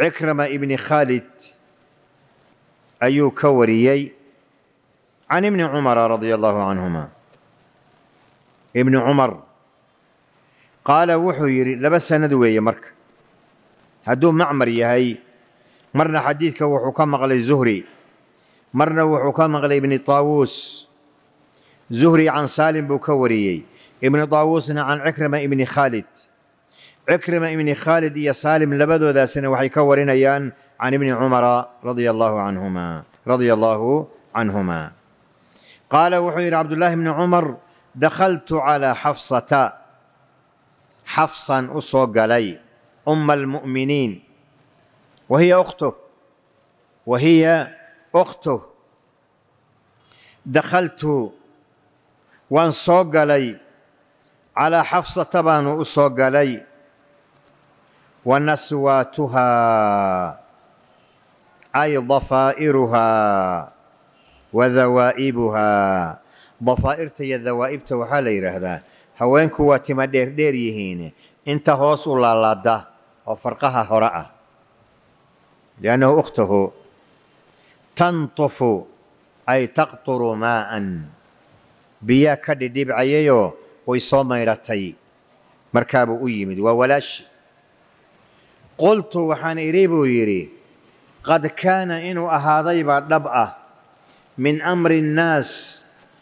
عكرمة ابن خالد أيو كوريي عن ابن عمر رضي الله عنهما ابن عمر قال وحو يري لبس يا مرك هدو معمر هي مرنا حديثك وحو كمغلي زهري مرنا وحو كمغلي ابن طاووس زهري عن سالم بوكوريي ابن طاووس عن عكرمة ابن خالد عكرمة ابن خالد يا سالم لبدو ذا سنة وحي كورينا يان عن ابن عمر رضي الله عنهما رضي الله عنهما قال وحي عبد الله بن عمر دخلت على حفصة حفصا أسوق علي أم المؤمنين وهي أخته وهي أخته دخلت waan soo galay calaa xafsata baanu u soo galay wa naswaatuhaa ay dafaa'iruhaa wa dawaa'ibuhaa dafaa'irta iyo dawaa'ibta waxaa la yidhaahdaa haweenku waa tima dheerdheer yihiin inta hoos u laalaada oo farqaha hore ah liannahu ukhtahu tantufu ay taqturu maa'an biyaa ka dhidhibcayayoo way soo maydhatay markaabuu u yimid waa walaashi qultu waxaan idhi buu yidhi qad kaana inuu ahaaday baa dhab ah min amri nnaas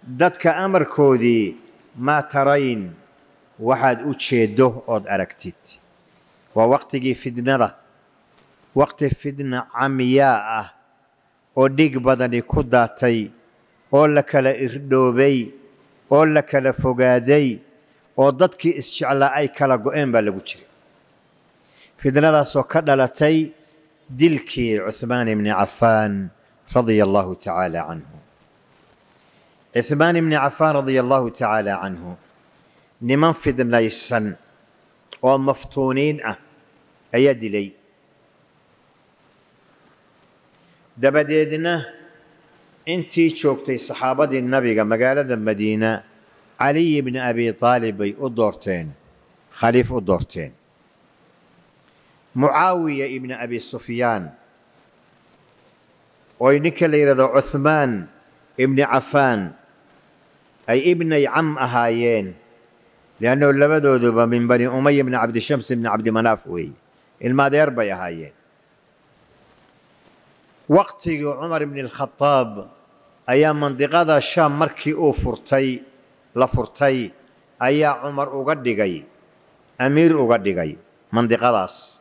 dadka amarkoodii maa tarayn waxaad u jeeddo ood aragtid waa waqtigii fidnada waqti fidna camiyaa ah oo dhig badani ku daatay oo la kala irdhoobay oo la kala fogaaday oo dadkii isjeclaa ay kala go-een baa lagu jiray fidnadaasoo ka dhalatay dilkii cuhmaan ibni cafaan radia allahu tacaala canhu cuhmaan ibni cafaan radia allahu tacaala canhu niman fidnaysan oo maftuuniin ah ayaa dilay dabadeedna intii joogtay saxaabadii nabiga magaalada madiina caliy ibni abi aalib bay u doorteen khaliif u doorteen mucaawiya ibni abi sufyaan oy ninka la yidhahdo cuhmaan ibni cafaan ay ibnay cam ahaayeen leannahu labadooduba min bani umaya ibni cabdishams ibni cabdimanaaf weeye ilmaadeer bay ahaayeen waqtigii cumar ibni alkhadaab ayaa mandiqada shaam markii uu furtay la furtay ayaa cumar uga dhigay amiir uga dhigay mandiqadaas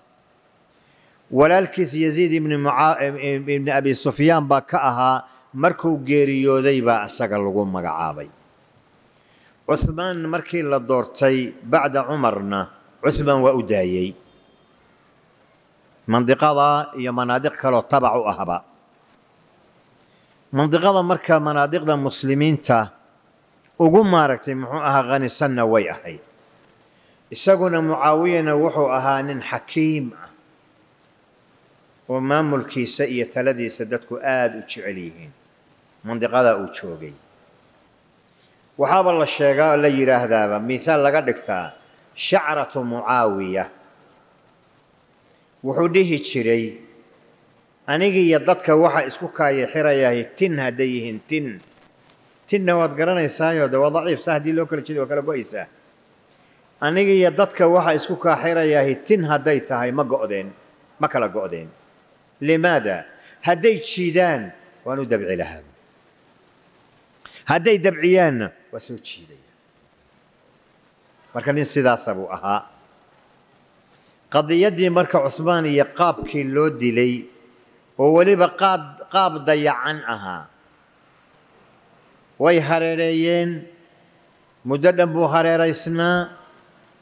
walaalkiis yaziid ibni abi sufyaan baa ka ahaa markuu geeriyooday baa isaga lagu magacaabay cuhmaan markii la doortay bacda cumarna cuhmaan waa u daayey mandiqada iyo manaadiq kaloo tabac u ahba mandiqada marka manaadiqda muslimiinta ugu maaragtay muxuu ahaa khanisanna way ahayd isaguna mucaawiyana wuxuu ahaa nin xakiim ah oo maamulkiisa iyo taladiisa dadku aada u jecel yihiin mandiqadaa uu joogay waxaaba la sheegaa oo la yidhaahdaaba mithaal laga dhigtaa shacratu mucaawiya wuxuu dhihi jiray anigi iyo dadka waxa isku kaaya xirayahay tin hadday yihiin tin tinna waad garanaysaayo de waa daciifsa haddii loo kala jeeday waa kala go-aysaa anigi iyo dadka waxa isku kaa xirayahay tin hadday tahay ma go'deen ma kala go'deen limaada hadday jiidaan waanu dabci lahaa hadday dabciyaanna waa soo jiidaya marka nin sidaasa buu ahaa qadiyadii marka cusmaan iyo qaabkii loo dilay oo weliba qaad qaab dayacan ahaa way hareereeyeen muddo dhan buu hareeraysnaa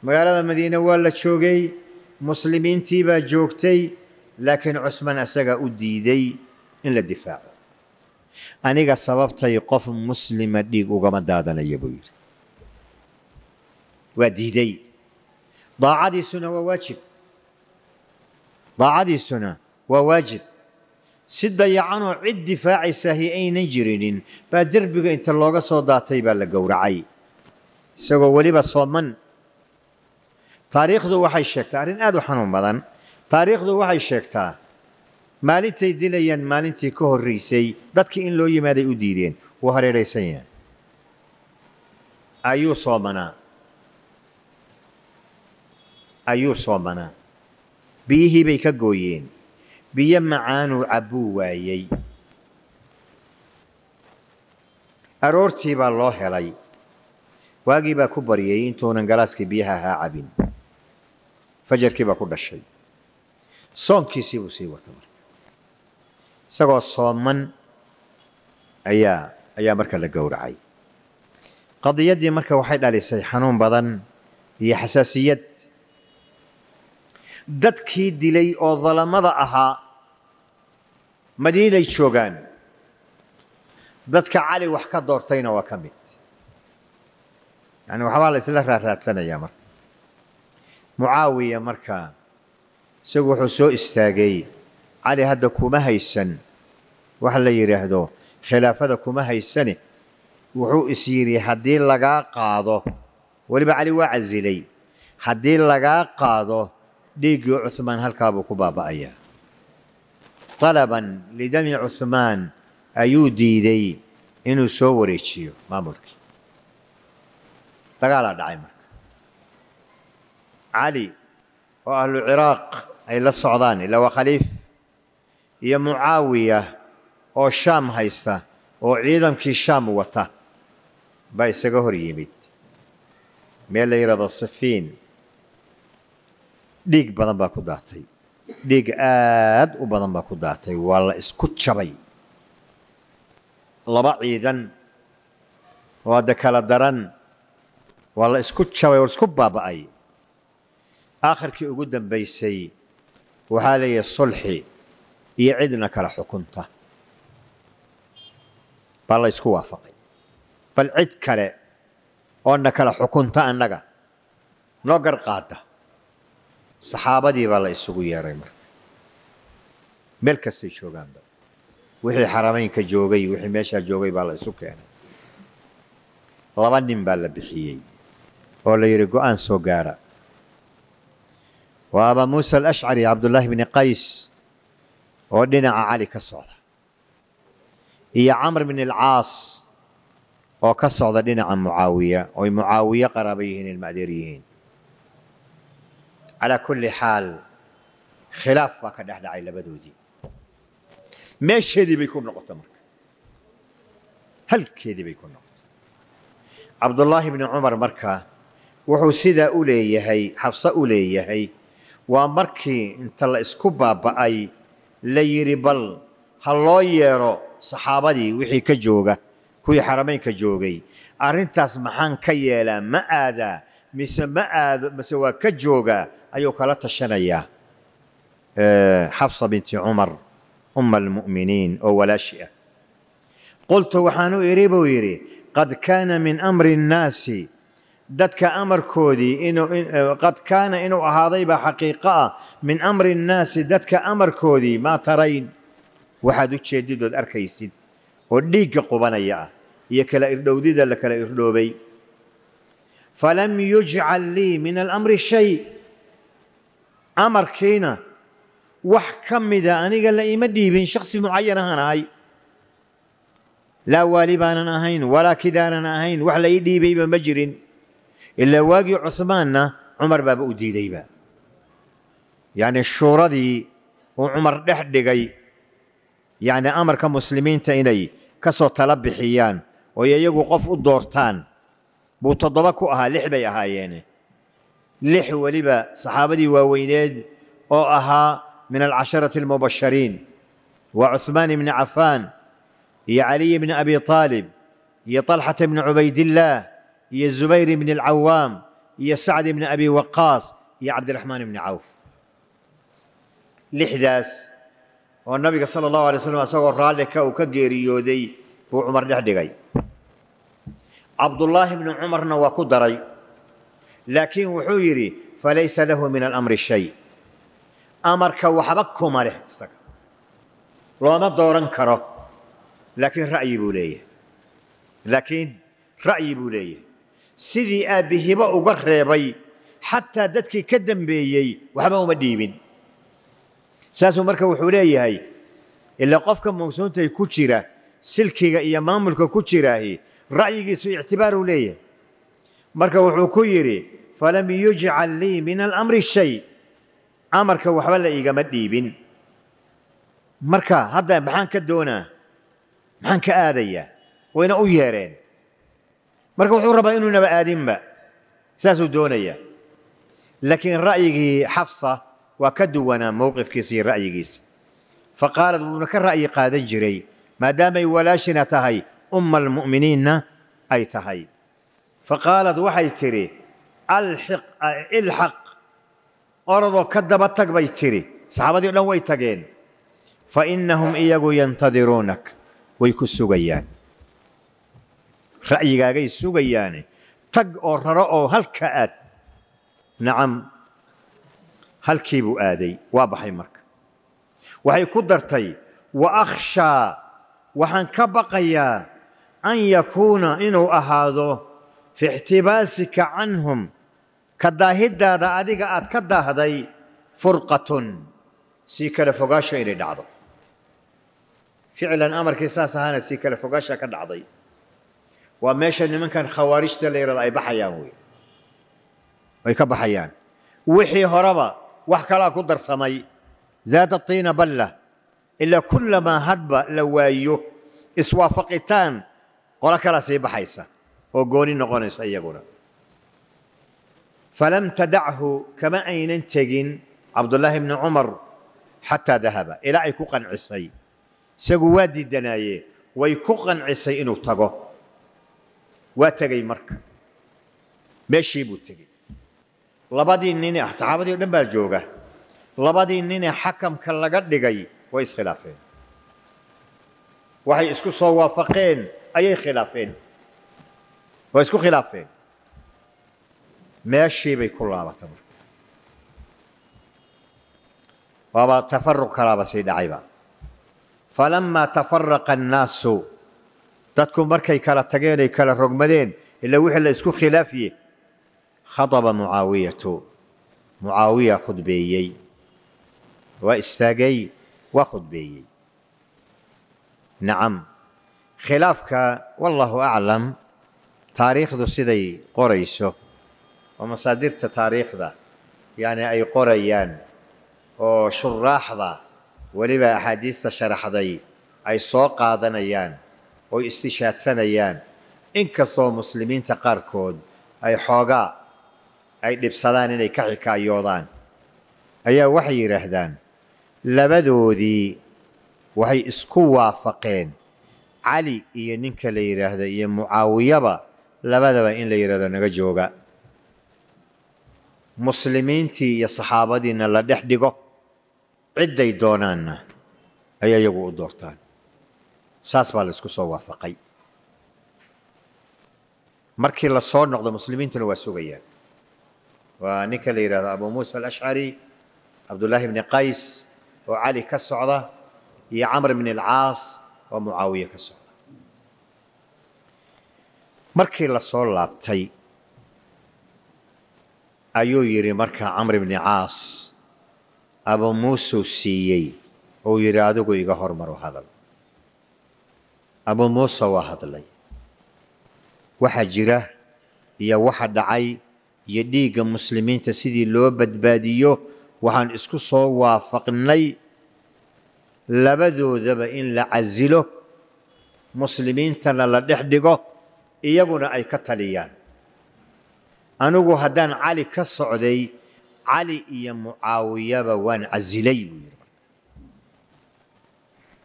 magaalada madiine waa la joogay muslimiintii baa joogtay laakiin cusmaan asaga u diiday in la difaaco aniga sababtay qof muslima dhiig ugama daadanaya buu yidhi waa diiday daacadiisuna waa waajib daacadiisuna waa waajib si dayacanoo cid difaacaysahi aynan jirinin baa derbiga inta looga soo daatay baa la gowracay isagoo weliba sooman taariikhdu waxay sheegtaa arrin aad u xanuun badan taariikhdu waxay sheegtaa maalintay dilayaan maalintii ka horraysay dadkii in loo yimaaday u diideen wuu hareerhaysan yahay ayuu soomanaa ayuu soomanaa biyihii bay ka gooyeen biyo macaanuu cabbuu waayey aroortii baa loo helay waagii baa ku baryayey intuunan galaaskii biyaha ahaa cabin fajarkii baa ku dhashay soonkiisii buu sii wata marka isagoo sooman ayaa ayaa marka la gowracay qadiyadii marka waxay dhalisay xanuun badan iyo xasaasiyad dadkii dilay oo dalamada ahaa madiinay joogaan dadka cali wax ka doortayna waa ka mid yani waxbaa la isla raaraadsanayaa marka mucaawiya marka isagu wuxuu soo istaagay cali hadda kuma haysan waxa la yidhaahdo khilaafada kuma haysane wuxuu is yidhi haddii lagaa qaado weliba cali waa casilay haddii lagaa qaado dhiiggii cumaan halkaabuu ku baaba'ayaa alaban lidami cuhmaan ayuu diiday inuu soo wareejiyo maamulkii dagaalaa dhacay marka cali oo ahlu ay la socdaan ilaa waa khaliif iyo mucaawiya oo shaam haysta oo ciidamkii shaam wata baa isaga hor yimid meel la yidhahdo sifiin dhiig badan baa ku daatay dhiig aad u badan baa ku daatay waa la isku jabay laba ciidan waa de kala daran waa la isku jabay waa isku baaba'ay aakhirkii ugu dambaysay waxaa leeyahay sulxi iyo cidna kala xukunta baa la ysku waafaqay bal cid kale oo na kala xukunta annaga noo garqaada saxaabadii baa la isugu yeeray marka meel kastay joogaanba wixii xarameynka joogay wixii meeshaa joogay baa la isu keenay laba nin baa la bixiyey oo la yidhi aan soo gaara waa abaa muusa alashcari cabdullaahi bni qays oo dhinaca cali ka socda iyo camr bn alcaas oo ka socda dhinaca mucaawiya oy mucaawiye qaraaba yihiin ilma adeer yihiin calaa kulli xaal khilaaf baa ka dhexdhacay labadoodii meesheedii bay ku noqota marka halkeedii bay ku noqotay cabdullaahi bni cumar marka wuxuu sidaa u leeyahay xabsa u leeyahay waa markii inta la isku baaba'ay la yidhi bal ha loo yeero saxaabadii wixii ka jooga kuwii xarameynka joogay arrintaas maxaan ka yeelaa ma aadaa mise ma aado mise waa ka joogaa ayuu kala tashanayaa xafsa binti cumar uma almu'miniin oo walaashi ah qultu waxaan u idhi buu yidhi qad kaana min amri nnaasi dadka amarkoodii inuqad kaana inuu ahaadaybaa xaqiiqo ah min amri nnaasi dadka amarkoodii maa tarayn waxaad u jeedidood arkaysid oo dhiigga qubanaya ah iyo kala irdhowdida la kala irdhoobay falam yujcal lii min alamri shay amarkiina wax ka mida aniga la ima dhiibin shaksi mucayan ahaan ahay laa waali baanan ahayn walaa kidaanan ahayn wax la ii dhiibayba ma jirin ilaa waagii cumaanna cumar baaba u diidayba yacni shuuradii uu cumar dhex dhigay yacni amarka muslimiinta inay ka soo tala bixiyaan ooy iyagu qof u doortaan بوتضبكو اها لح يا اها يعني لح ولبا صحابتي وويناد او اها من العشرة المبشرين وعثمان بن عفان يا علي بن ابي طالب يا طلحة بن عبيد الله يا الزبير بن العوام يا سعد بن ابي وقاص يا عبد الرحمن بن عوف لحداس والنبي صلى الله عليه وسلم سوى رالك وكجيري يودي وعمر لحدي cabdullaahi bnu cumarna waa ku daray laakiin wuxuu yidhi falaysa lahu min alamri shay amarka waxba kuma leh isaga looma dooran karo laakiin ra'yi buu leeyahay laakiin ra'yi buu leeyahay sidii aabbihiba uga reebay xataa dadkii ka dambeeyey waxba uma dhiibin saasuu marka wuxuu leeyahay ilaa qofka mawsuuntay ku jira silkiga iyo maamulka ku jiraahi ra'yigiisu ictibaaruu leeyahay marka wuxuu ku yidhi falam yujcal lii min alamri shay amarka waxba la igama dhiibin marka hadda maxaan ka doonaa maxaan ka aadayaa wayna u yeereen marka wuxuu rabaa inuunaba aadinba saasuu doonaya laakiin ra'yigii xafsa waa ka duwanaa mowqifkiisa iyo ra'yigiisa fa qaalad wuuna ka ra'yi qaadan jiray maadaamay walaashina tahay أم المؤمنين أي تهي فقالت وحي تري الحق الحق أرضو بي تري صحابة لو ويتقين فإنهم إيقوا ينتظرونك ويكسوغيان رأيك يسوغيان تق أو هل كأت نعم هل كيبو آدي وابحي مرك وهي قدرتي وأخشى وحن كبقيا an yakuuna inuu ahaado fi ixtibaasika canhum ka daahiddaada adiga aad ka daahday furqatun sii kala fogaasho inay dhacdo ficlan amarkii saas ahaana sii kala fogaashaa ka dhacday waa meesha nimankan khawaarijta la yidhahdo ay baxayaan wey ay ka baxayaan wixii horeba wax kalaa ku darsamay zaada tiina balla ilaa kullamaa hadba la waayo iswaafaqitaan qolo kala sii baxaysa oo gooni noqonaysa iyaguna falam tadachu kama aynan tegin cabdullaahi bni cumar xataa dahaba ilaa ay ku qancisay isagu waa diidanaaye way ku qancisay inuu tago waa tegey marka meeshii buu tegey labadii nine saxaabadii o dhan baa jooga labadii nine xakamka laga dhigay way iskhilaafeen waxay isku soo waafaqeen ayay khilaafeen waa isku khilaafeen meeshii bay ku laabata marka waaba tafaruq kalaaba sii dhacayba falamaa tafaraqa annaasu dadku markay kala tageen ay kala rogmadeen ila wixii la isku khilaafiye khadaba mucaawiyatu mucaawiya khudbeeyey waa istaagay waa khudbeeyey nacam khilaafka wallahu aclam taariikhdu siday qorayso oo masaadirta taariikhda yacni ay qorayaan oo shuraaxda weliba axaadiista sharaxday ay soo qaadanayaan oo istishaadsanayaan inkastoo muslimiinta qaarkood ay xoogaa ay dhibsadaan inay ka xikaayoodaan ayaa waxay yidhaahdaan labadoodii waxay isku waafaqeen cali iyo ninka la yidhaahda iyo mucaawiyaba labadaba in la yidhahdo naga jooga muslimiintii iyo saxaabadiina la dhex dhigo cidday doonaanna ayay iyagu u doortaan saas baa la isku soo waafaqay markii la soo noqdo muslimiintuna waa sugayaan waa ninka la yidhahdo abu muusa alashcari cabdullaahi bni qays oo cali ka socda iyo camr bn alcaas oo mucaawiya ka socda markii lasoo laabtay ayuu yidhi markaa camr ibni caas abu muusuu siiyey uu yidhi adigu iga hormaru hadal abu muuse waa hadlay waxa jira iyo waxa dhacay iyo dhiigga muslimiinta sidii loo badbaadiyo waxaan isku soo waafaqnay labadoodaba in la casilo muslimiintana la dhex dhigo iyaguna ay ka taliyaan anigu haddaan cali ka socday cali iyo mucaawiyaba waan casilay buu yidhi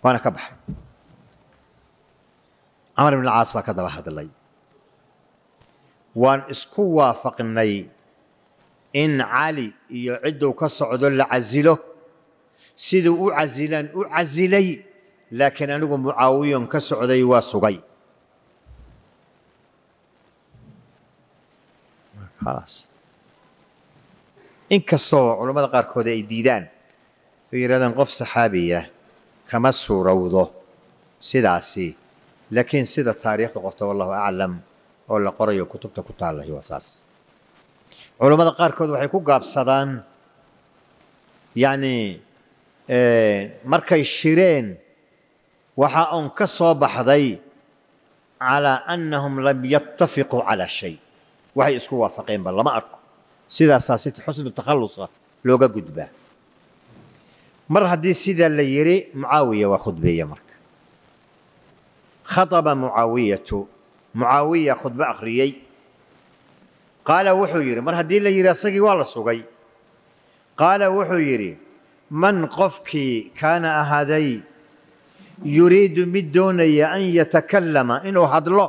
waana ka baxay camar ibn caas baa ka daba hadlay waan isku waafaqnay in cali iyo cidduu ka socdo la casilo siduu u casilaan u casilay laakiin anigu mucaawiyon ka socday waa sugay inkastoo culammada qaarkood ay diidaan oo yihahdaan qof saxaabiya kama suurowdo sidaasi laakiin sida taariikhda qorto wallahu aclam oo la qorayo kutubta ku taallay waa saas culammada qaarkood waxay ku gaabsadaan yacnii markay shireen waxa uun ka soo baxday calaa annahum lam yattafiquu calaa shay waxay isku waafaqeenba lama arko sidaasaa si xusnu takhallusa looga gudbaa mar haddii sidaa la yidhi mucaawiya waa khudbeeya marka khaطaba mucaawiyatu mucaawiya khudbo akhriyey qaala wuxuu yidhi mar haddii la yidhi asagii waa la sugay qaala wuxuu yidhi man qofkii kaana ahaaday yuriidu mid doonaya an yatakallama inuu hadlo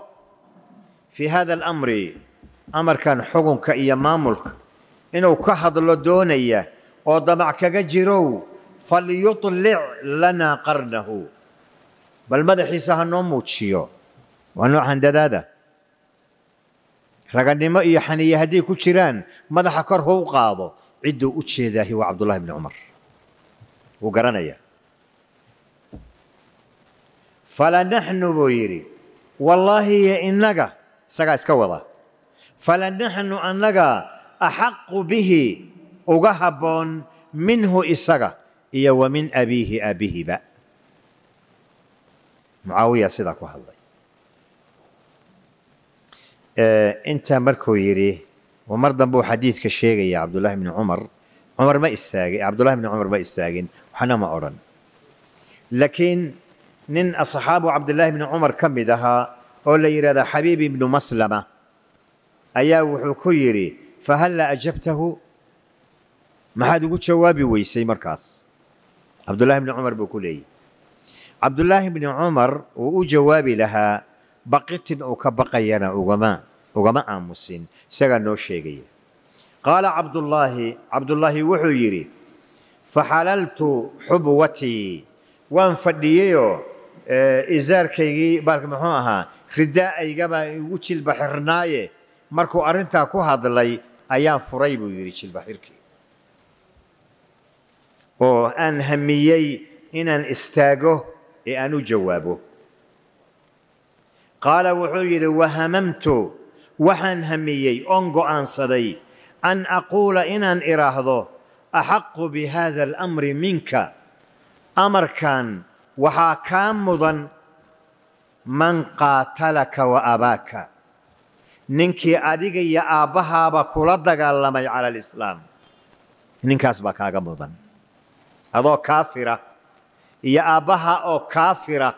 fii hada alamri amarkan xukunka iyo maamulka inuu ka hadlo doonaya oo damac kaga jirow falyuطlic lana qarnahu bal madaxiisa ha noo muujiyo waa noocan dadaada ragannimo iyo xaniya hadday ku jiraan madaxa kor hu u qaado cidduu u jeedaahi waa cabdullahi bni cumar wuu garanayaa falanaxnu buu yidhi wallaahi iyo innaga isagaa iska wada falanaxnu annaga axaqu bihi uga habboon minhu isaga iyo wa min abiihi aabihiba mucaawiya sidaa ku hadlay intaa markuu yidhi mar dambe uu xadiidka sheegaya cabdullaahi bni cumar cumar ma istaagin cabdullahi bni cumar ma istaagin حنا ما أورن لكن نن أصحاب عبد الله بن عمر كم بدها أولا يرى حبيبي بن مسلمة أيا وحكيري فهلا أجبته ما حد يقول شوابي ويسي مركز عبد الله بن عمر بكلي عبد الله بن عمر وجوابي لها بقيت أكبقينا أغماء أغماء مسين سيغا نو شيغي قال عبد الله عبد الله وحو يري faxalaltu xubwatii waan fadhiyeyoo isaarkaygii baalka muxuu ahaa ridaaygabaa igu jilbaxirnaaye markuu arrintaa ku hadlay ayaan furay buu yidhi jilbaxirkii oo aan hamiyey inaan istaago ee aan u jawaabo qaala wuxuu yidhi wahamamtu waxaan hamiyey oon go'aansaday an aquula inaan idhaahdo axaqu bihaada alamri minka amarkan waxaa kaa mudan man qaatalaka wa abaaka ninkii adiga iyo aabbahaaba kula dagaalamay cala alislaam ninkaas baa kaaga mudan adoo kaafira iyo aabbaha oo kaafira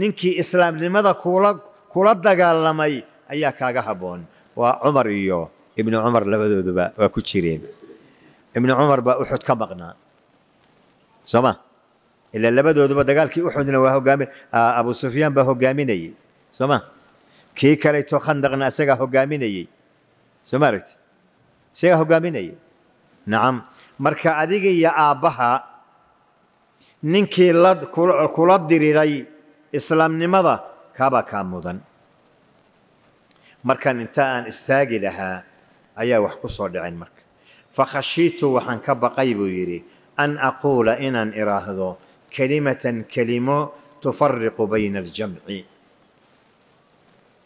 ninkii islaamnimada kula dagaalamay ayaa kaaga habboon waa cumar iyo ibnu cumar labadooduba waa ku jireen ibnu cumar baa uxud ka maqnaa soo ma ilaa labadooduba dagaalkii uxudna waa hogaami abu sufyaan baa hogaaminayey soo ma kii kaleto khandaqna isagaa hogaaminayey soo ma aragtid isagaa hogaaminayey nacam marka adiga iyo aabbaha ninkii la kula diriray islaamnimada kaabaa kaa mudan markaan inta aan istaagi lahaa ayaa wax ku soo dhicin marka fakhashiitu waxaan ka baqay buu yidhi an aquula inaan iraahdo kelimatan kelimo tufariqu bayna aljamci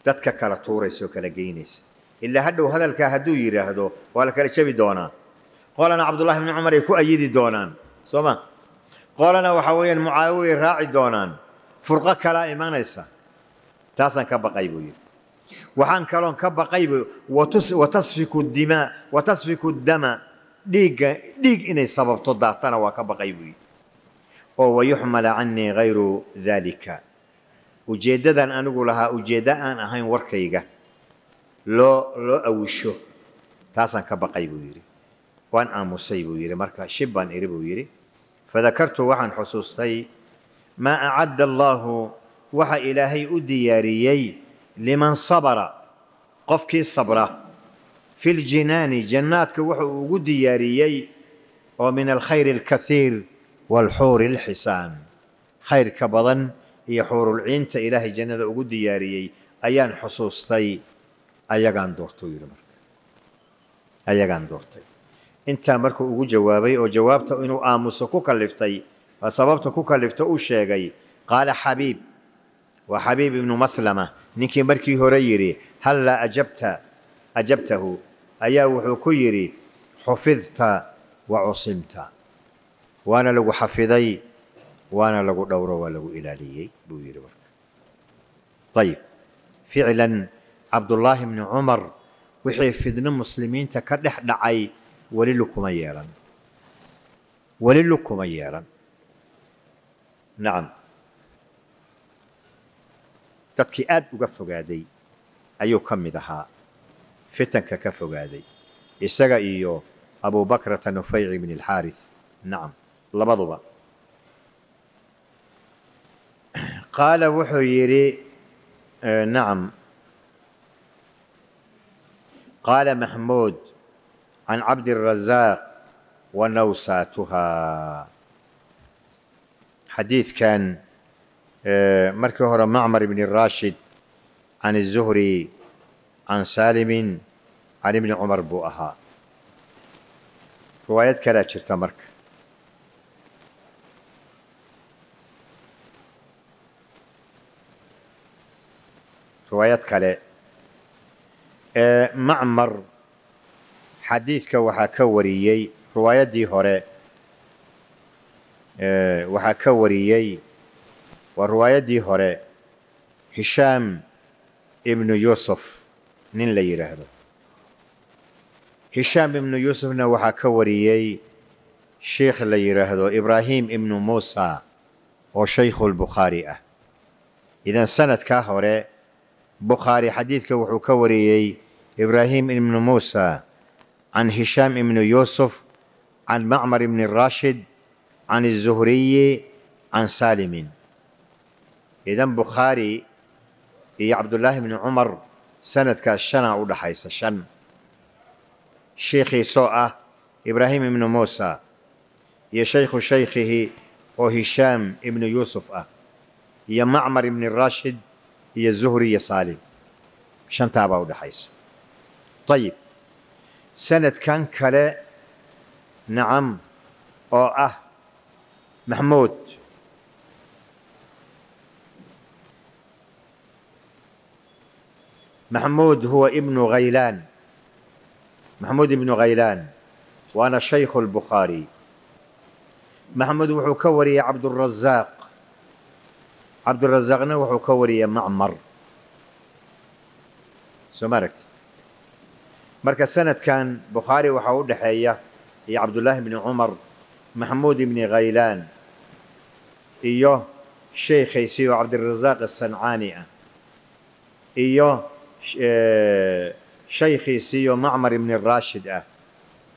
dadka kala tuuraysa oo kala geynaysa ilaa hadhow hadalkaa hadduu yidhaahdo waa la kala jabi doonaa qolana cabdullahi bni cumar ay ku ayidi doonaan soo ma qolana waxa weeyaan mucaawiya ay raaci doonaan furqo kalaa imanaysa taasaan ka baqay buu yidhi waxaan kaloon ka baqayba watasfiku dama dhiigga dhiig inay sababto daatana waa ka baqay buuyi oo wayuxmala canii hayru daalika ujeeddadan anigu lahaa ujeeddo aan ahayn warkayga loo loo awisho taasaan ka baqay buu yidhi waan aamusay buu yidhi marka shib baan iri buu yidhi fadakartu waxaan xusuustay maa acadda allaahu waxa ilaahay u diyaariyey liman sabara qofkii sabra fi ljinaani jannaadka wuxuu ugu diyaariyey oo min alkhayr alkaiir walxuuri alxisaan khayrka badan iyo xuurulciinta ilaahay jannada ugu diyaariyey ayaan xusuustay ayagaan doortay yidhi marka ayagaan doortay intaa markuu ugu jawaabay oo jawaabta inuu aamuso ku kaliftay sababta ku kalifta u sheegay qaala xabiib waa xabiib ibnu maslama ninkii markii hore yidhi hallaa ajabta ajabtahu ayaa wuxuu ku yidhi xufidta wa cusimta waana lagu xafiday waana lagu dhowro waa lagu ilaaliyey buu yidhi marka ayib ficlan cabdullaahi bni cumar wixii fidno muslimiinta ka dhex dhacay weli lukuma yeelan weli lukuma yeelan nacam dadkii aad uga fogaaday ayuu ka mid ahaa fitanka ka fogaaday isaga iyo abubakrata nufayci bn alxaarith nacam labaduba qaala wuxuu yidhi nacam qaala maxmuud can cabdirazaaq wa nawsaatuha xadiidkan Eh, markii hore macmar ibni rashid can الzuhri can saalimin can ibni cumar buu ahaa riwaayad kalea jirta marka riwaayad kale eh, macmar xadiidka waxaa ka wariyey riwaayaddii hore eh, waxaa ka wariyey والرواية دي هراء هشام ابن يوسف نين لا يراهدو هشام ابن يوسف نوحا كوريي شيخ لا يراهدو إبراهيم ابن موسى وشيخ البخاري أه إذا سند كهراء بخاري حديث كوحو كوريي إبراهيم ابن موسى عن هشام ابن يوسف عن معمر ابن الراشد عن الزهري عن سالمين إذا بخاري يا عبد الله بن عمر سنة كالشنا أو دحيس الشن شيخي سوءة إبراهيم بن موسى يا شيخ شيخه أو هشام بن يوسف يا معمر بن الراشد يا زهري يا سالم شن تابع أو دحيس طيب سنة كان كلا نعم أو أه محمود محمود هو ابن غيلان محمود ابن غيلان وأنا شيخ البخاري محمود وحكوري عبد الرزاق عبد الرزاق وحكوري معمر سمرت مركز سنة كان بخاري وحاول حية هي عبد الله بن عمر محمود بن غيلان إيوه شيخ يسيو عبد الرزاق السنعاني إيوه shaykhiisi iyo macmar ibni raashid ah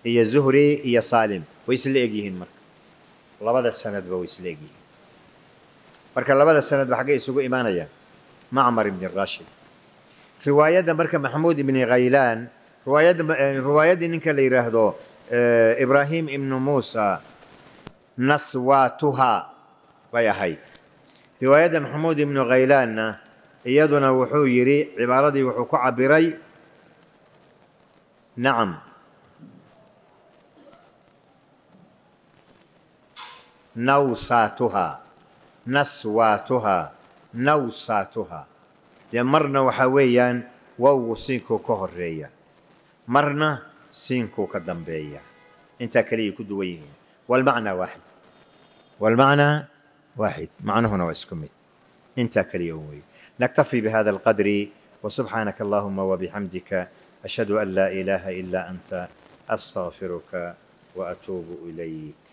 iyo zuhri iyo saalim way isla egyihiin marka labada sanadba way isla egyihiin marka labada sanadba xaggay isugu imaanayaan macmar ibni raashid riwaayadda marka maxamuud ibni khaylaan riwaayadda riwaayaddii ninka la yidhaahdo ibraahim ibnu muusa naswatuha bay ahayd riwaayadda maxamuud ibnu khaylaanna iyaduna wuxuu yidhi cibaaradii wuxuu ku cabbiray nacam nawsaatuhaa naswaatuhaa nawsaatuhaa dee marna waxaa weeyaan wawgu siinkuu ka horreeya marna siinkuu ka dambeeya intaa keliyay ku duwan yihiin walmacnaa waaxid walmacnaa waaxid macnuhuna waa isku mid intaa keliya weeye نكتفي بهذا القدر وسبحانك اللهم وبحمدك أشهد أن لا إله إلا أنت أستغفرك وأتوب إليك